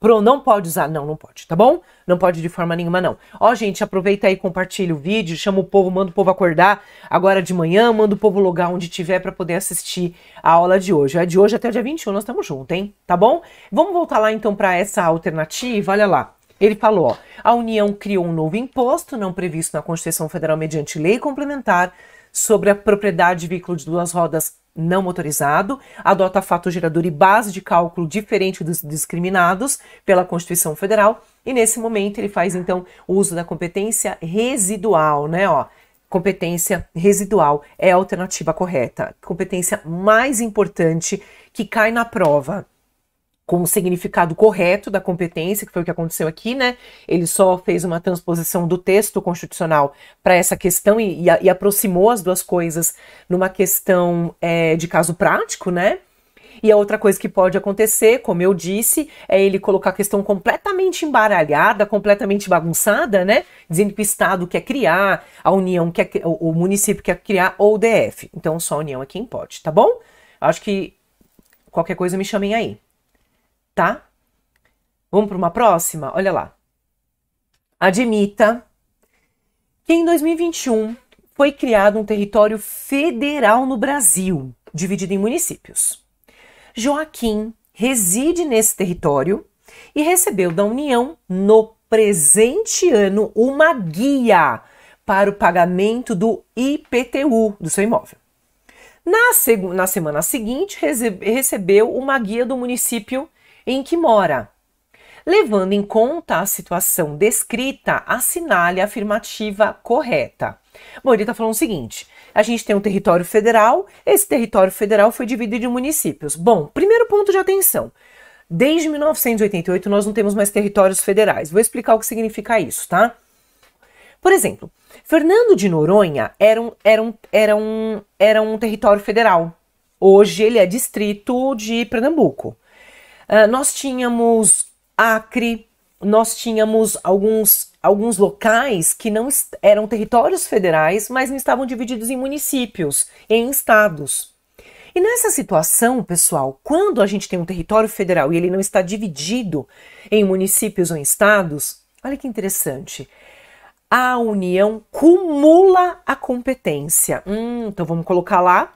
A: Pro não pode usar, não, não pode, tá bom? Não pode de forma nenhuma, não. Ó, gente, aproveita aí, compartilha o vídeo, chama o povo, manda o povo acordar agora de manhã, manda o povo logar onde tiver para poder assistir a aula de hoje. É de hoje até o dia 21, nós estamos juntos, hein? Tá bom? Vamos voltar lá então para essa alternativa, olha lá. Ele falou: ó, a União criou um novo imposto não previsto na Constituição Federal mediante lei complementar sobre a propriedade de veículo de duas rodas não motorizado, adota fato gerador e base de cálculo diferente dos discriminados pela Constituição Federal, e nesse momento ele faz então uso da competência residual, né, ó. Competência residual é a alternativa correta. Competência mais importante que cai na prova com o significado correto da competência, que foi o que aconteceu aqui, né? Ele só fez uma transposição do texto constitucional para essa questão e, e, e, aproximou as duas coisas numa questão é, de caso prático, né? E a outra coisa que pode acontecer, como eu disse, é ele colocar a questão completamente embaralhada, completamente bagunçada, né? Dizendo que o Estado quer criar, a União quer, o município quer criar ou o DF. Então só a União é quem pode, tá bom? Acho que qualquer coisa me chamem aí tá? Vamos para uma próxima? Olha lá. Admita que em 2021 foi criado um território federal no Brasil, dividido em municípios. Joaquim reside nesse território e recebeu da União, no presente ano, uma guia para o pagamento do IPTU do seu imóvel. Na, na semana seguinte, recebeu uma guia do município em que mora. Levando em conta a situação descrita, assinale a afirmativa correta. Bom, ele está falando o seguinte: a gente tem um território federal, esse território federal foi dividido em municípios. Bom, primeiro ponto de atenção. Desde 1988 nós não temos mais territórios federais. Vou explicar o que significa isso, tá? Por exemplo, Fernando de Noronha era um, era um, era um, era um território federal. Hoje ele é distrito de Pernambuco. Ah, nós tínhamos Acre, nós tínhamos alguns, alguns locais que não eram territórios federais, mas não estavam divididos em municípios, em estados. E nessa situação, pessoal, quando a gente tem um território federal e ele não está dividido em municípios ou em estados, olha que interessante. A União cumula a competência. Hum, então vamos colocar lá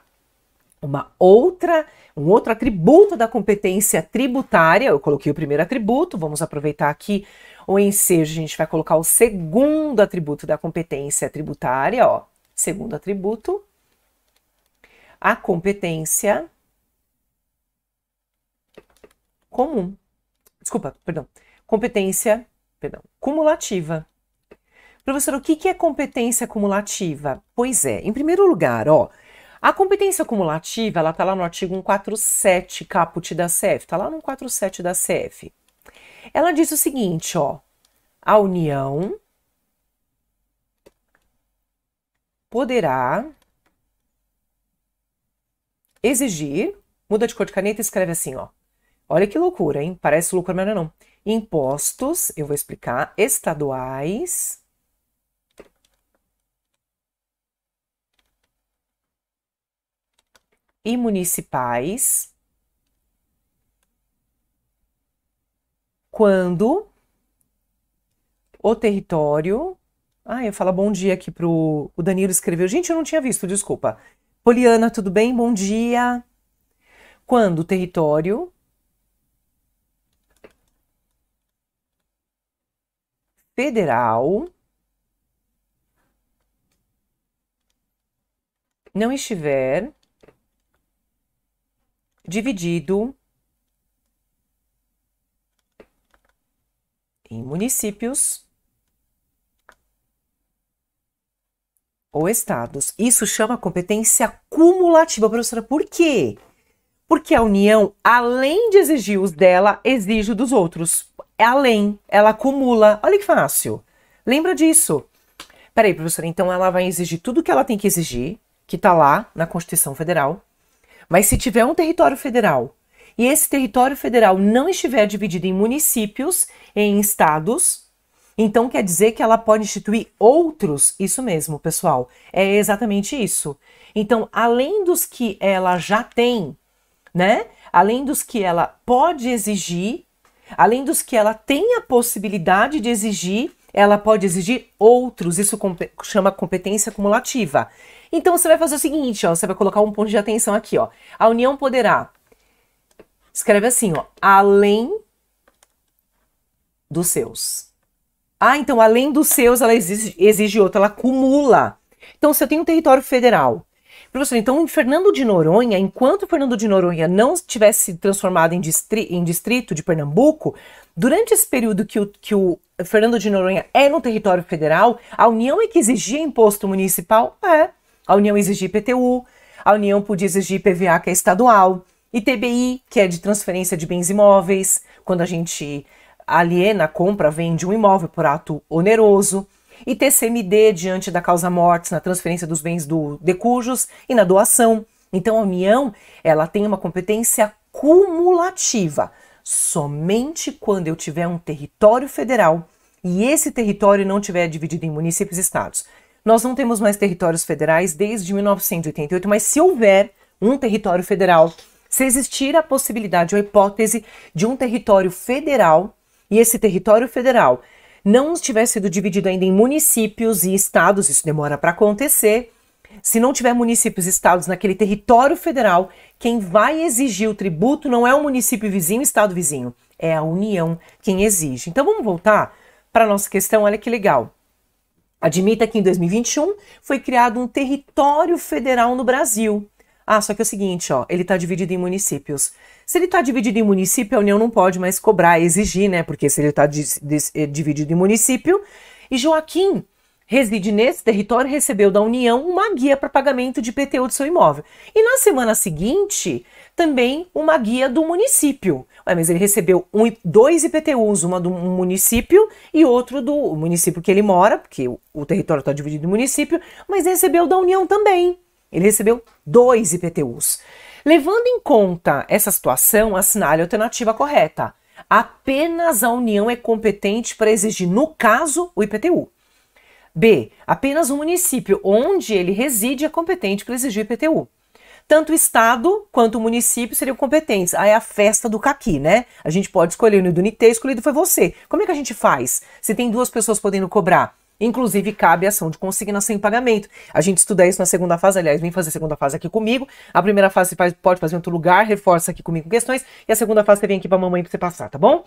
A: uma outra, um outro atributo da competência tributária. Eu coloquei o primeiro atributo, vamos aproveitar aqui o ensejo, a gente vai colocar o segundo atributo da competência tributária, ó. Segundo atributo, a competência comum. Desculpa, perdão. Competência, perdão, cumulativa. Professor, o que é competência cumulativa? Pois é, em primeiro lugar, ó, a competência cumulativa, ela está lá no artigo 147 caput da CF, está lá no 147 da CF. Ela diz o seguinte, ó, a União poderá exigir, muda de cor de caneta e escreve assim, ó. Olha que loucura, hein? Parece loucura, mas não é não. Impostos, eu vou explicar, estaduais e municipais quando o território. Ah, eu falo bom dia aqui pro. O Danilo escreveu. Gente, eu não tinha visto, desculpa. Poliana, tudo bem? Bom dia. Quando o território federal não estiver dividido em municípios ou estados. Isso chama competência cumulativa, professora. Por quê? Porque a União, além de exigir os dela, exige dos outros. É além, ela acumula. Olha que fácil. Lembra disso. Peraí, professora, então ela vai exigir tudo que ela tem que exigir, que está lá na Constituição Federal. Mas se tiver um território federal e esse território federal não estiver dividido em municípios, em estados, então quer dizer que ela pode instituir outros, isso mesmo, pessoal. É exatamente isso. Então, além dos que ela já tem, né? Além dos que ela pode exigir, além dos que ela tem a possibilidade de exigir, ela pode exigir outros, isso chama competência cumulativa. Então você vai fazer o seguinte, ó, você vai colocar um ponto de atenção aqui, ó. A união poderá escreve assim, ó, além dos seus. Ah, então além dos seus, ela exige, exige outro, ela acumula. Então, se eu tenho um território federal, professor, então Fernando de Noronha, enquanto Fernando de Noronha não tivesse transformado em, distri em distrito de Pernambuco, durante esse período que o, que o Fernando de Noronha é no território federal, a União é que exigia imposto municipal? É. A União exigia IPTU, a União podia exigir IPVA, que é estadual, ITBI, que é de transferência de bens imóveis, quando a gente aliena, compra, vende um imóvel por ato oneroso, e TCMD diante da causa mortis na transferência dos bens do decujos e na doação. Então a União, ela tem uma competência cumulativa somente quando eu tiver um território federal e esse território não tiver dividido em municípios e estados. Nós não temos mais territórios federais desde 1988, mas se houver um território federal, se existir a possibilidade ou a hipótese de um território federal e esse território federal não tiver sido dividido ainda em municípios e estados, isso demora para acontecer, se não tiver municípios e estados naquele território federal, quem vai exigir o tributo não é o município vizinho, estado vizinho, é a União quem exige. Então vamos voltar para a nossa questão, olha que legal. Admita que em 2021 foi criado um território federal no Brasil. Ah, só que é o seguinte, ó, ele está dividido em municípios. Se ele está dividido em município, a União não pode mais cobrar, exigir, né? Porque se ele está eh, dividido em município, e Joaquim reside nesse território recebeu da União uma guia para pagamento de PTU do seu imóvel. E na semana seguinte, também uma guia do município. Ué, mas ele recebeu um, dois IPTUs, uma do município e outro do município que ele mora, porque o, o território está dividido em município, mas recebeu da União também. Ele recebeu dois IPTUs. Levando em conta essa situação, assinale a alternativa correta. Apenas a União é competente para exigir, no caso, o IPTU. B. Apenas o município onde ele reside é competente para exigir IPTU. Tanto o Estado quanto o município seriam competentes. Aí ah, é a festa do caqui, né? A gente pode escolher o do NIT, escolhido foi você. Como é que a gente faz? Se tem duas pessoas podendo cobrar. Inclusive, cabe ação de consignação em pagamento. A gente estuda isso na segunda fase, aliás, vem fazer a segunda fase aqui comigo. A primeira fase você pode fazer em outro lugar, reforça aqui comigo questões. E a segunda fase você vem aqui pra mamãe pra você passar, tá bom?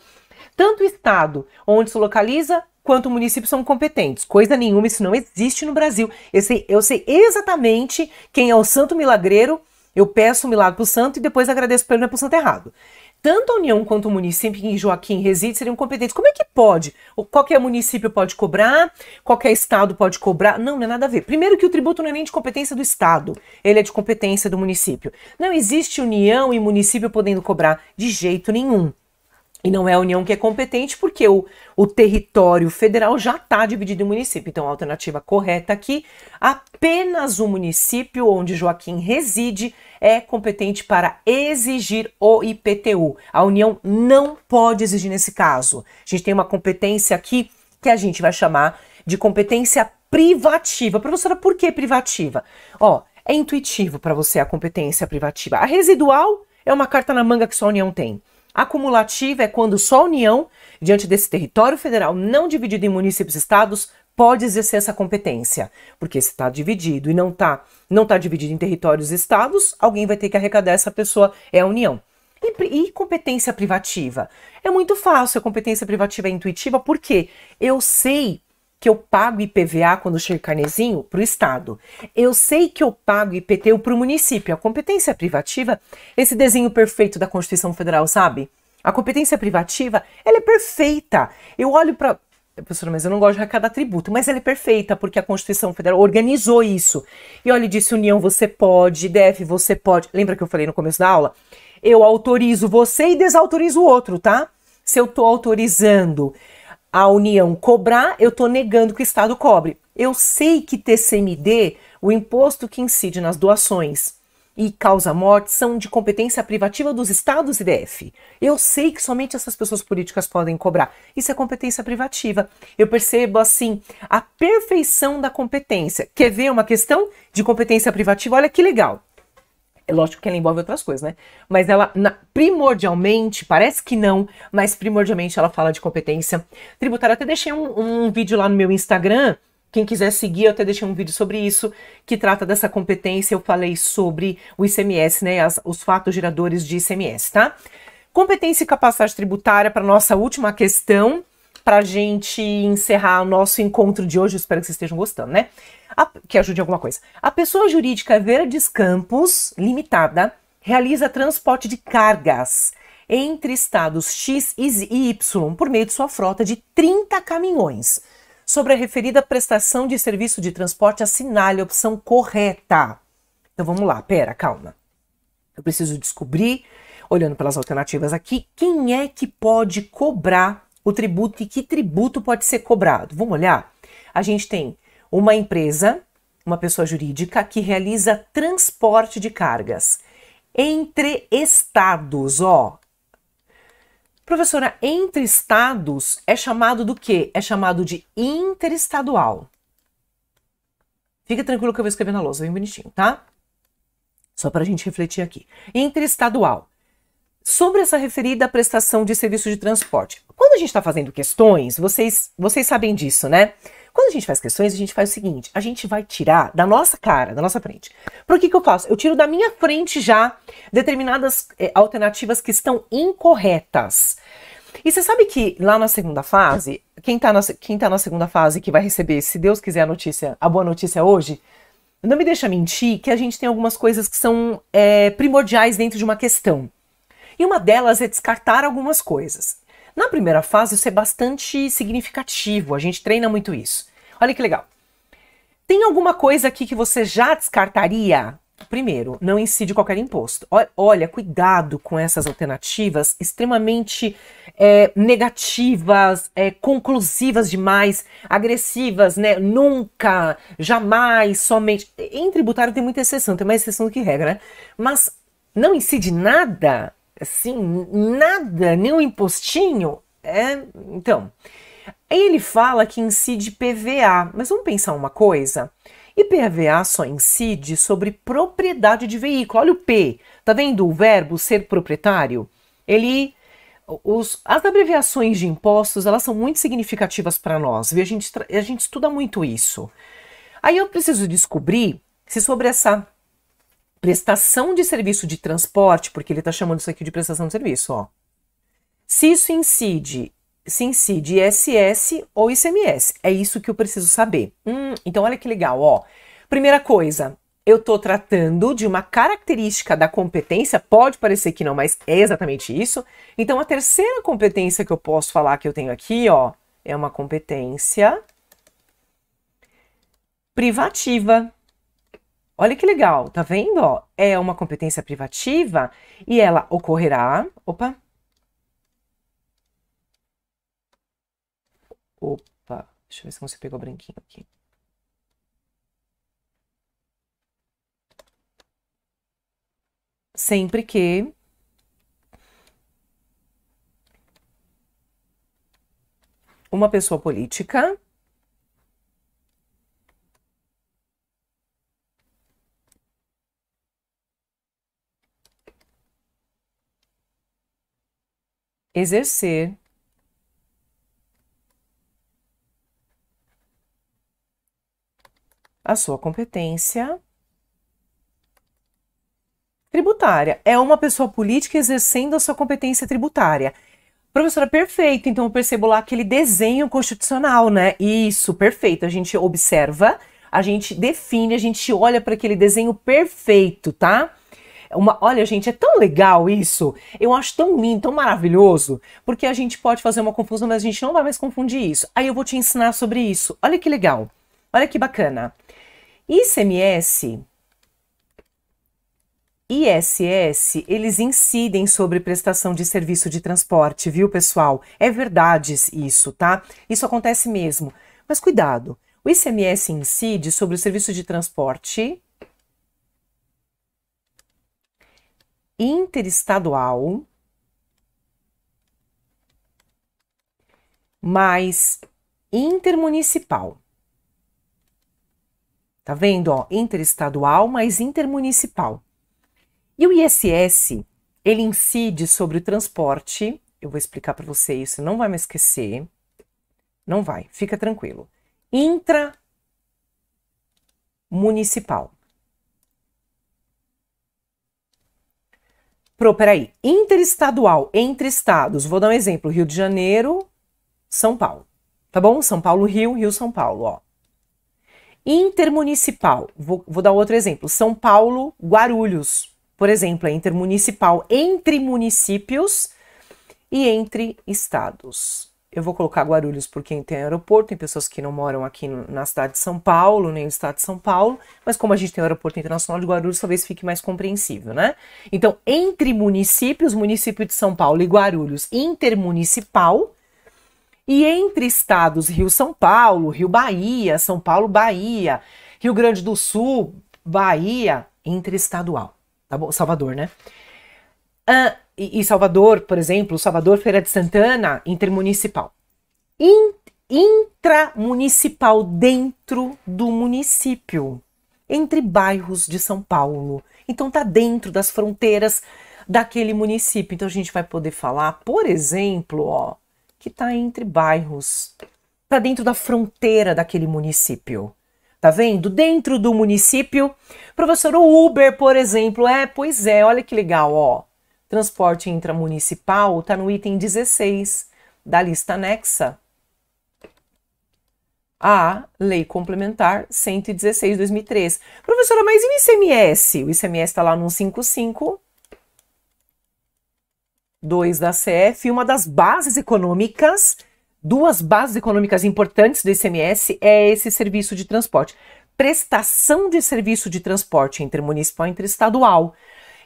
A: Tanto o estado onde se localiza quanto o município são competentes. Coisa nenhuma, isso não existe no Brasil. Eu sei, eu sei exatamente quem é o santo milagreiro, eu peço o milagre para o santo e depois agradeço pelo não é para o santo errado. Tanto a União quanto o município em Joaquim reside seriam competentes. Como é que pode? Qualquer município pode cobrar, qualquer estado pode cobrar. Não, não é nada a ver. Primeiro que o tributo não é nem de competência do estado, ele é de competência do município. Não existe União e município podendo cobrar de jeito nenhum. E não é a União que é competente, porque o, o território federal já está dividido em município. Então, a alternativa correta aqui, apenas o município onde Joaquim reside é competente para exigir o IPTU. A União não pode exigir nesse caso. A gente tem uma competência aqui que a gente vai chamar de competência privativa. Professora, por que privativa? Ó, é intuitivo para você a competência privativa. A residual é uma carta na manga que só a União tem. Acumulativa é quando só a União, diante desse território federal não dividido em municípios e estados, pode exercer essa competência. Porque se está dividido e não está não tá dividido em territórios e estados, alguém vai ter que arrecadar essa pessoa, é a União. E, e, competência privativa? É muito fácil, a competência privativa é intuitiva, porque eu sei que eu pago IPVA quando chega carnezinho para o Estado. Eu sei que eu pago IPTU para o município. A competência privativa, esse desenho perfeito da Constituição Federal, sabe? A competência privativa, ela é perfeita. Eu olho para professora, mas eu não gosto de arrecadar tributo. Mas ela é perfeita, porque a Constituição Federal organizou isso. E olha, disse União, você pode, DF, você pode. Lembra que eu falei no começo da aula? Eu autorizo você e desautorizo o outro, tá? Se eu estou autorizando a União cobrar, eu estou negando que o Estado cobre. Eu sei que TCMD, o imposto que incide nas doações e causa morte, são de competência privativa dos estados e DF. Eu sei que somente essas pessoas políticas podem cobrar. Isso é competência privativa. Eu percebo, assim, a perfeição da competência. Quer ver uma questão de competência privativa? Olha que legal. É lógico que ela envolve outras coisas, né? Mas ela, na, primordialmente, parece que não, mas primordialmente ela fala de competência tributária. Eu até deixei um, um vídeo lá no meu Instagram quem quiser seguir, eu até deixei um vídeo sobre isso, que trata dessa competência. Eu falei sobre o ICMS, né? As, os fatos geradores de ICMS, tá? Competência e capacidade tributária para nossa última questão, para gente encerrar o nosso encontro de hoje. Eu espero que vocês estejam gostando, né? a, que ajude em alguma coisa. A pessoa jurídica Verdes Campos Limitada realiza transporte de cargas entre estados X e Y por meio de sua frota de 30 caminhões. Sobre a referida prestação de serviço de transporte, assinale a opção correta. Então vamos lá, pera, calma. Eu preciso descobrir, olhando pelas alternativas aqui, quem é que pode cobrar o tributo e que tributo pode ser cobrado. Vamos olhar? A gente tem uma empresa, uma pessoa jurídica, que realiza transporte de cargas entre estados, ó. Professora, entre estados é chamado do quê? É chamado de interestadual. Fica tranquilo que eu vou escrever na lousa, bem bonitinho, tá? Só para a gente refletir aqui. Interestadual. Sobre essa referida prestação de serviço de transporte. Quando a gente está fazendo questões, vocês, vocês sabem disso, né? Quando a gente faz questões, a gente faz o seguinte: a gente vai tirar da nossa cara, da nossa frente. Por que, que eu faço? Eu tiro da minha frente já determinadas eh, alternativas que estão incorretas. E você sabe que lá na segunda fase, quem está na, quem tá na segunda fase que vai receber, se Deus quiser, a notícia, a boa notícia hoje, não me deixa mentir que a gente tem algumas coisas que são é, primordiais dentro de uma questão. E uma delas é descartar algumas coisas. Na primeira fase, isso é bastante significativo, a gente treina muito isso. Olha que legal. Tem alguma coisa aqui que você já descartaria? Primeiro, não incide qualquer imposto. Olha, cuidado com essas alternativas extremamente é, negativas, é, conclusivas demais, agressivas, né? Nunca, jamais, somente. Em tributário tem muita exceção, tem mais exceção do que regra, né? Mas não incide nada assim, nada, nem um impostinho. É, então. Aí ele fala que incide PVA, mas vamos pensar uma coisa. IPVA só incide sobre propriedade de veículo. Olha o P, tá vendo o verbo ser proprietário? Ele os, as abreviações de impostos, elas são muito significativas para nós, e a gente, a gente estuda muito isso. Aí eu preciso descobrir se sobre essa prestação de serviço de transporte, porque ele está chamando isso aqui de prestação de serviço, ó. Se isso incide, se incide ISS ou ICMS, é isso que eu preciso saber. Hum, então olha que legal, ó. Primeira coisa, eu estou tratando de uma característica da competência, pode parecer que não, mas é exatamente isso. Então a terceira competência que eu posso falar que eu tenho aqui, ó, é uma competência privativa Olha que legal, tá vendo? Ó, é uma competência privativa e ela ocorrerá. Opa! Opa, deixa eu ver se você pegou o branquinho aqui. Sempre que uma pessoa política exercer a sua competência tributária. É uma pessoa política exercendo a sua competência tributária. Professora, perfeito. Então eu percebo lá aquele desenho constitucional, né? Isso, perfeito. A gente observa, a gente define, a gente olha para aquele desenho perfeito, tá? uma. Olha, gente, é tão legal isso. Eu acho tão lindo, tão maravilhoso, porque a gente pode fazer uma confusão, mas a gente não vai mais confundir isso. Aí eu vou te ensinar sobre isso. Olha que legal. Olha que bacana. ICMS, ISS, eles incidem sobre prestação de serviço de transporte, viu, pessoal? É verdade isso, tá? Isso acontece mesmo. Mas cuidado. O ICMS incide sobre o serviço de transporte interestadual mais intermunicipal. Tá vendo, ó, interestadual mais intermunicipal. E o ISS, ele incide sobre o transporte, eu vou explicar para você isso, não vai me esquecer. Não vai, fica tranquilo. Intra municipal. Pro, peraí, interestadual, entre estados. Vou dar um exemplo: Rio de Janeiro, São Paulo. Tá bom? São Paulo, Rio, Rio, São Paulo, ó. Intermunicipal, vou, vou dar outro exemplo: São Paulo, Guarulhos, por exemplo, é intermunicipal entre municípios e entre estados eu vou colocar Guarulhos por quem tem aeroporto, tem pessoas que não moram aqui no, na cidade de São Paulo, nem no estado de São Paulo, mas como a gente tem o aeroporto internacional de Guarulhos, talvez fique mais compreensível, né? Então, entre municípios, município de São Paulo e Guarulhos, intermunicipal, e entre estados, Rio-São Paulo, Rio-Bahia, São Paulo-Bahia, Rio Grande do Sul, Bahia, interestadual, tá bom? Salvador, né? Uh, e, e Salvador, por exemplo, Salvador Feira de Santana, intermunicipal. In, intramunicipal dentro do município, entre bairros de São Paulo. Então tá dentro das fronteiras daquele município. Então a gente vai poder falar, por exemplo, ó, que tá entre bairros, tá dentro da fronteira daquele município. Tá vendo? Dentro do município. Professor, o Uber, por exemplo, é, pois é, olha que legal, ó. Transporte intramunicipal está no item 16 da lista anexa à Lei Complementar 116-2003. Professora, mas e o ICMS? O ICMS está lá no 55, 2 da CF, uma das bases econômicas duas bases econômicas importantes do ICMS é esse serviço de transporte. Prestação de serviço de transporte intermunicipal e interestadual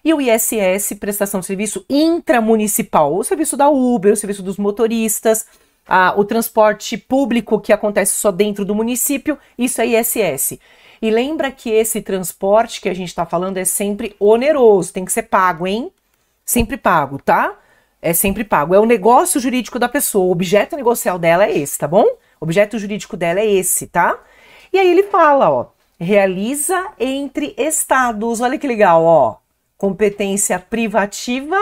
A: e o ISS, prestação de serviço intramunicipal, o serviço da Uber, o serviço dos motoristas, a, o transporte público que acontece só dentro do município, isso é ISS. E lembra que esse transporte que a gente está falando é sempre oneroso, tem que ser pago, hein? Sempre pago, tá? É sempre pago. É o negócio jurídico da pessoa, o objeto negocial dela é esse, tá bom? O objeto jurídico dela é esse, tá? E aí ele fala, ó, realiza entre estados. Olha que legal, ó competência privativa,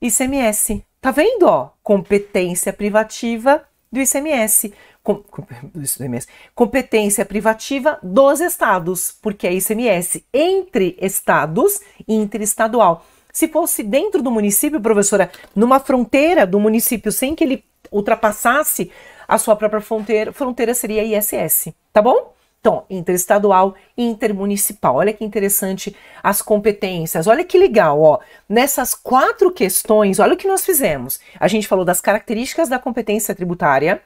A: ICMS. Tá vendo, ó? Competência privativa do ICMS. Com, com, do ICMS. Competência privativa dos estados, porque é ICMS entre estados e interestadual. Se fosse dentro do município, professora, numa fronteira do município, sem que ele ultrapassasse a sua própria fronteira, fronteira seria ISS, tá bom? Então, interestadual e intermunicipal. Olha que interessante as competências. Olha que legal, ó. Nessas quatro questões, olha o que nós fizemos. A gente falou das características da competência tributária,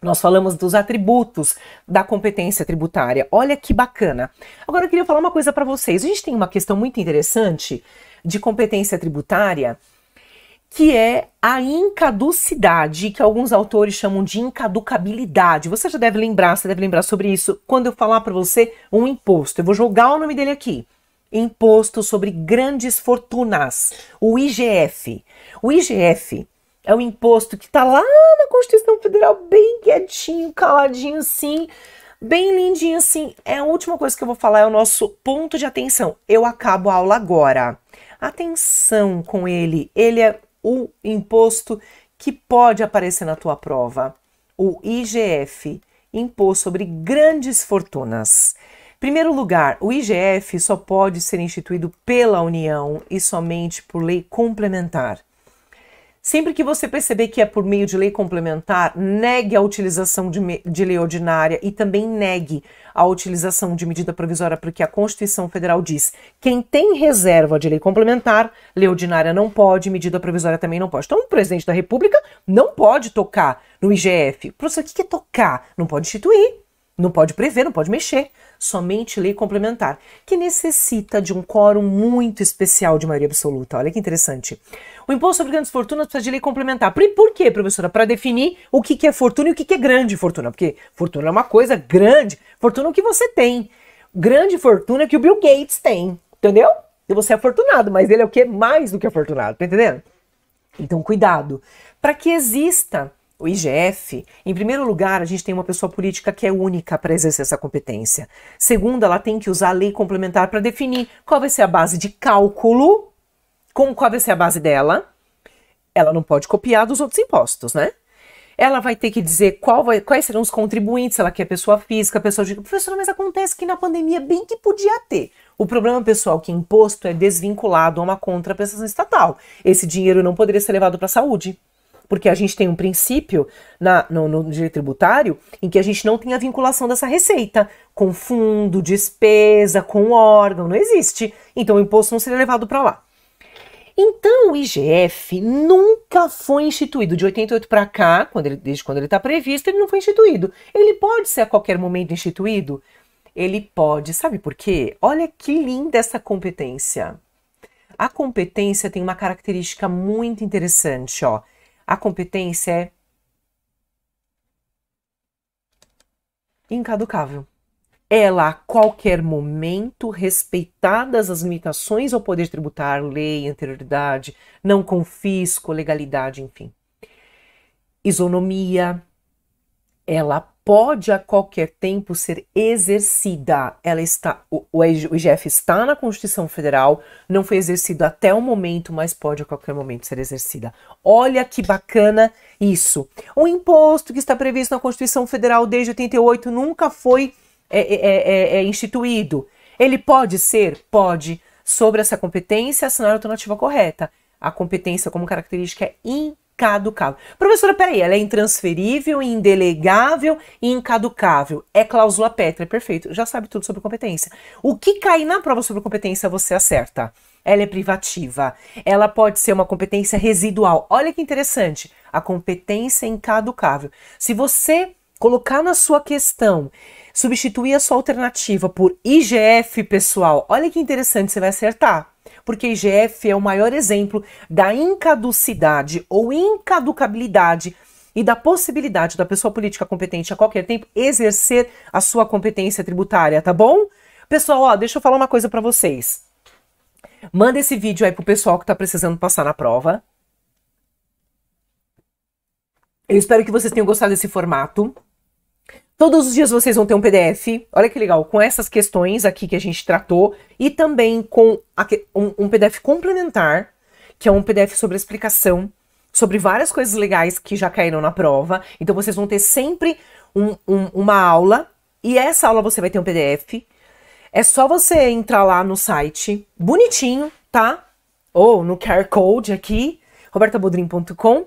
A: nós falamos dos atributos da competência tributária. Olha que bacana. Agora eu queria falar uma coisa para vocês. A gente tem uma questão muito interessante de competência tributária que é a incaducidade, que alguns autores chamam de incaducabilidade. Você já deve lembrar, você deve lembrar sobre isso quando eu falar para você um imposto. Eu vou jogar o nome dele aqui. Imposto sobre grandes fortunas, o IGF. O IGF é um imposto que está lá na Constituição Federal, bem quietinho, caladinho assim, bem lindinho assim. É a última coisa que eu vou falar, é o nosso ponto de atenção. Eu acabo a aula agora. Atenção com ele, ele é o imposto que pode aparecer na tua prova, o IGF, Imposto sobre Grandes Fortunas. Primeiro lugar, o IGF só pode ser instituído pela União e somente por lei complementar. Sempre que você perceber que é por meio de lei complementar, negue a utilização de, de, lei ordinária e também negue a utilização de medida provisória, porque a Constituição Federal diz: quem tem reserva de lei complementar, lei ordinária não pode, medida provisória também não pode. Então, o presidente da República não pode tocar no IGF. Professor, o que é tocar? Não pode instituir. Não pode prever, não pode mexer. Somente lei complementar, que necessita de um quórum muito especial de maioria absoluta. Olha que interessante. O imposto sobre grandes fortunas precisa de lei complementar. Por quê, professora? Para definir o que é fortuna e o que é grande fortuna. Porque fortuna é uma coisa grande. Fortuna é o que você tem. Grande fortuna é o que o Bill Gates tem. Entendeu? E você é afortunado, mas ele é o que? Mais do que afortunado. Tá entendendo? Então, cuidado. Para que exista o IGF, em primeiro lugar, a gente tem uma pessoa política que é única para exercer essa competência. Segundo, ela tem que usar a lei complementar para definir qual vai ser a base de cálculo, com qual vai ser a base dela. Ela não pode copiar dos outros impostos, né? Ela vai ter que dizer vai, quais serão os contribuintes, ela quer pessoa física, pessoa jurídica. Professora, mas acontece que na pandemia bem que podia ter. O problema, pessoal, é que imposto é desvinculado a uma contraprestação estatal. Esse dinheiro não poderia ser levado para a saúde porque a gente tem um princípio na, no, no, direito tributário em que a gente não tem a vinculação dessa receita com fundo, despesa, com órgão, não existe. Então o imposto não seria levado para lá. Então o IGF nunca foi instituído. De 88 para cá, quando ele, desde quando ele está previsto, ele não foi instituído. Ele pode ser a qualquer momento instituído? Ele pode. Sabe por quê? Olha que linda essa competência. A competência tem uma característica muito interessante, ó a competência é incaducável. Ela, a qualquer momento, respeitadas as limitações ao poder tributar, lei, anterioridade, não confisco, legalidade, enfim. Isonomia, ela pode a qualquer tempo ser exercida. Ela está, o, o IGF está na Constituição Federal, não foi exercido até o momento, mas pode a qualquer momento ser exercida. Olha que bacana isso. O imposto que está previsto na Constituição Federal desde 88 nunca foi é é, é, é, é, instituído. Ele pode ser? Pode. Sobre essa competência, assinar a alternativa correta. A competência como característica é incaducável. Professora, peraí, ela é intransferível, indelegável e incaducável. É cláusula pétrea, perfeito. Já sabe tudo sobre competência. O que cair na prova sobre competência você acerta. Ela é privativa. Ela pode ser uma competência residual. Olha que interessante. A competência é incaducável. Se você colocar na sua questão, substituir a sua alternativa por IGF pessoal, olha que interessante, você vai acertar porque a IGF é o maior exemplo da incaducidade ou incaducabilidade e da possibilidade da pessoa política competente a qualquer tempo exercer a sua competência tributária, tá bom? Pessoal, ó, deixa eu falar uma coisa para vocês. Manda esse vídeo aí pro pessoal que tá precisando passar na prova. Eu espero que vocês tenham gostado desse formato. Todos os dias vocês vão ter um PDF, olha que legal, com essas questões aqui que a gente tratou e também com um, PDF complementar, que é um PDF sobre explicação, sobre várias coisas legais que já caíram na prova. Então vocês vão ter sempre um, um, uma aula e essa aula você vai ter um PDF. É só você entrar lá no site, bonitinho, tá? Ou no QR Code aqui, robertabodrim.com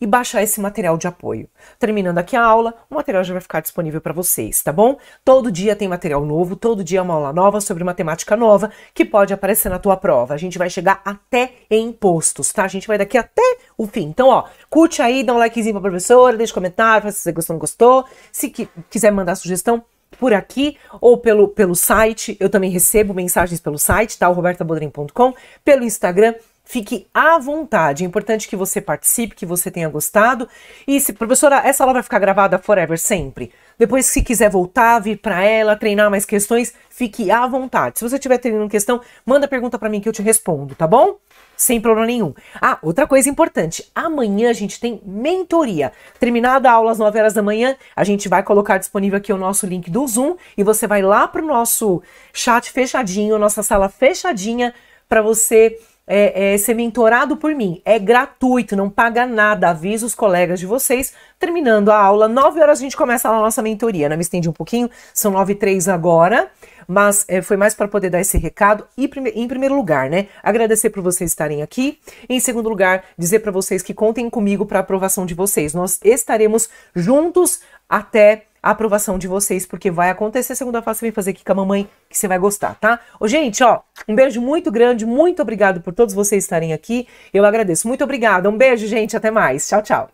A: e baixar esse material de apoio. Terminando aqui a aula, o material já vai ficar disponível para vocês, tá bom? Todo dia tem material novo, todo dia é uma aula nova sobre matemática nova que pode aparecer na tua prova. A gente vai chegar até em impostos, tá? A gente vai daqui até o fim. Então, ó, curte aí, dá um likezinho pra professora, deixa um comentário, se você gostou ou não gostou. Se quiser mandar sugestão, por aqui ou pelo, pelo site. Eu também recebo mensagens pelo site, tá? robertabodrim.com, pelo Instagram, Fique à vontade. É importante que você participe, que você tenha gostado. E se, professora, essa aula vai ficar gravada forever, sempre. Depois, se quiser voltar, vir para ela, treinar mais questões, fique à vontade. Se você tiver treinando questão, manda pergunta para mim que eu te respondo, tá bom? Sem problema nenhum. Ah, outra coisa importante: amanhã a gente tem mentoria. Terminada a aula às 9 horas da manhã, a gente vai colocar disponível aqui o nosso link do Zoom e você vai lá para o nosso chat fechadinho, nossa sala fechadinha, para você é, é, ser mentorado por mim. É gratuito, não paga nada. Avisa os colegas de vocês. Terminando a aula, 9 horas a gente começa a nossa mentoria. Né? Me estendi um pouquinho, são 9 e 3 agora, mas é, foi mais para poder dar esse recado. E prime em primeiro lugar, né? Agradecer por vocês estarem aqui. Em segundo lugar, dizer para vocês que contem comigo para aprovação de vocês. Nós estaremos juntos até a aprovação de vocês, porque vai acontecer segunda fase, você vem fazer aqui com a mamãe, que você vai gostar, tá? Ô, gente, ó, um beijo muito grande, muito obrigado por todos vocês estarem aqui, eu agradeço, muito obrigada, um beijo, gente, até mais, tchau, tchau.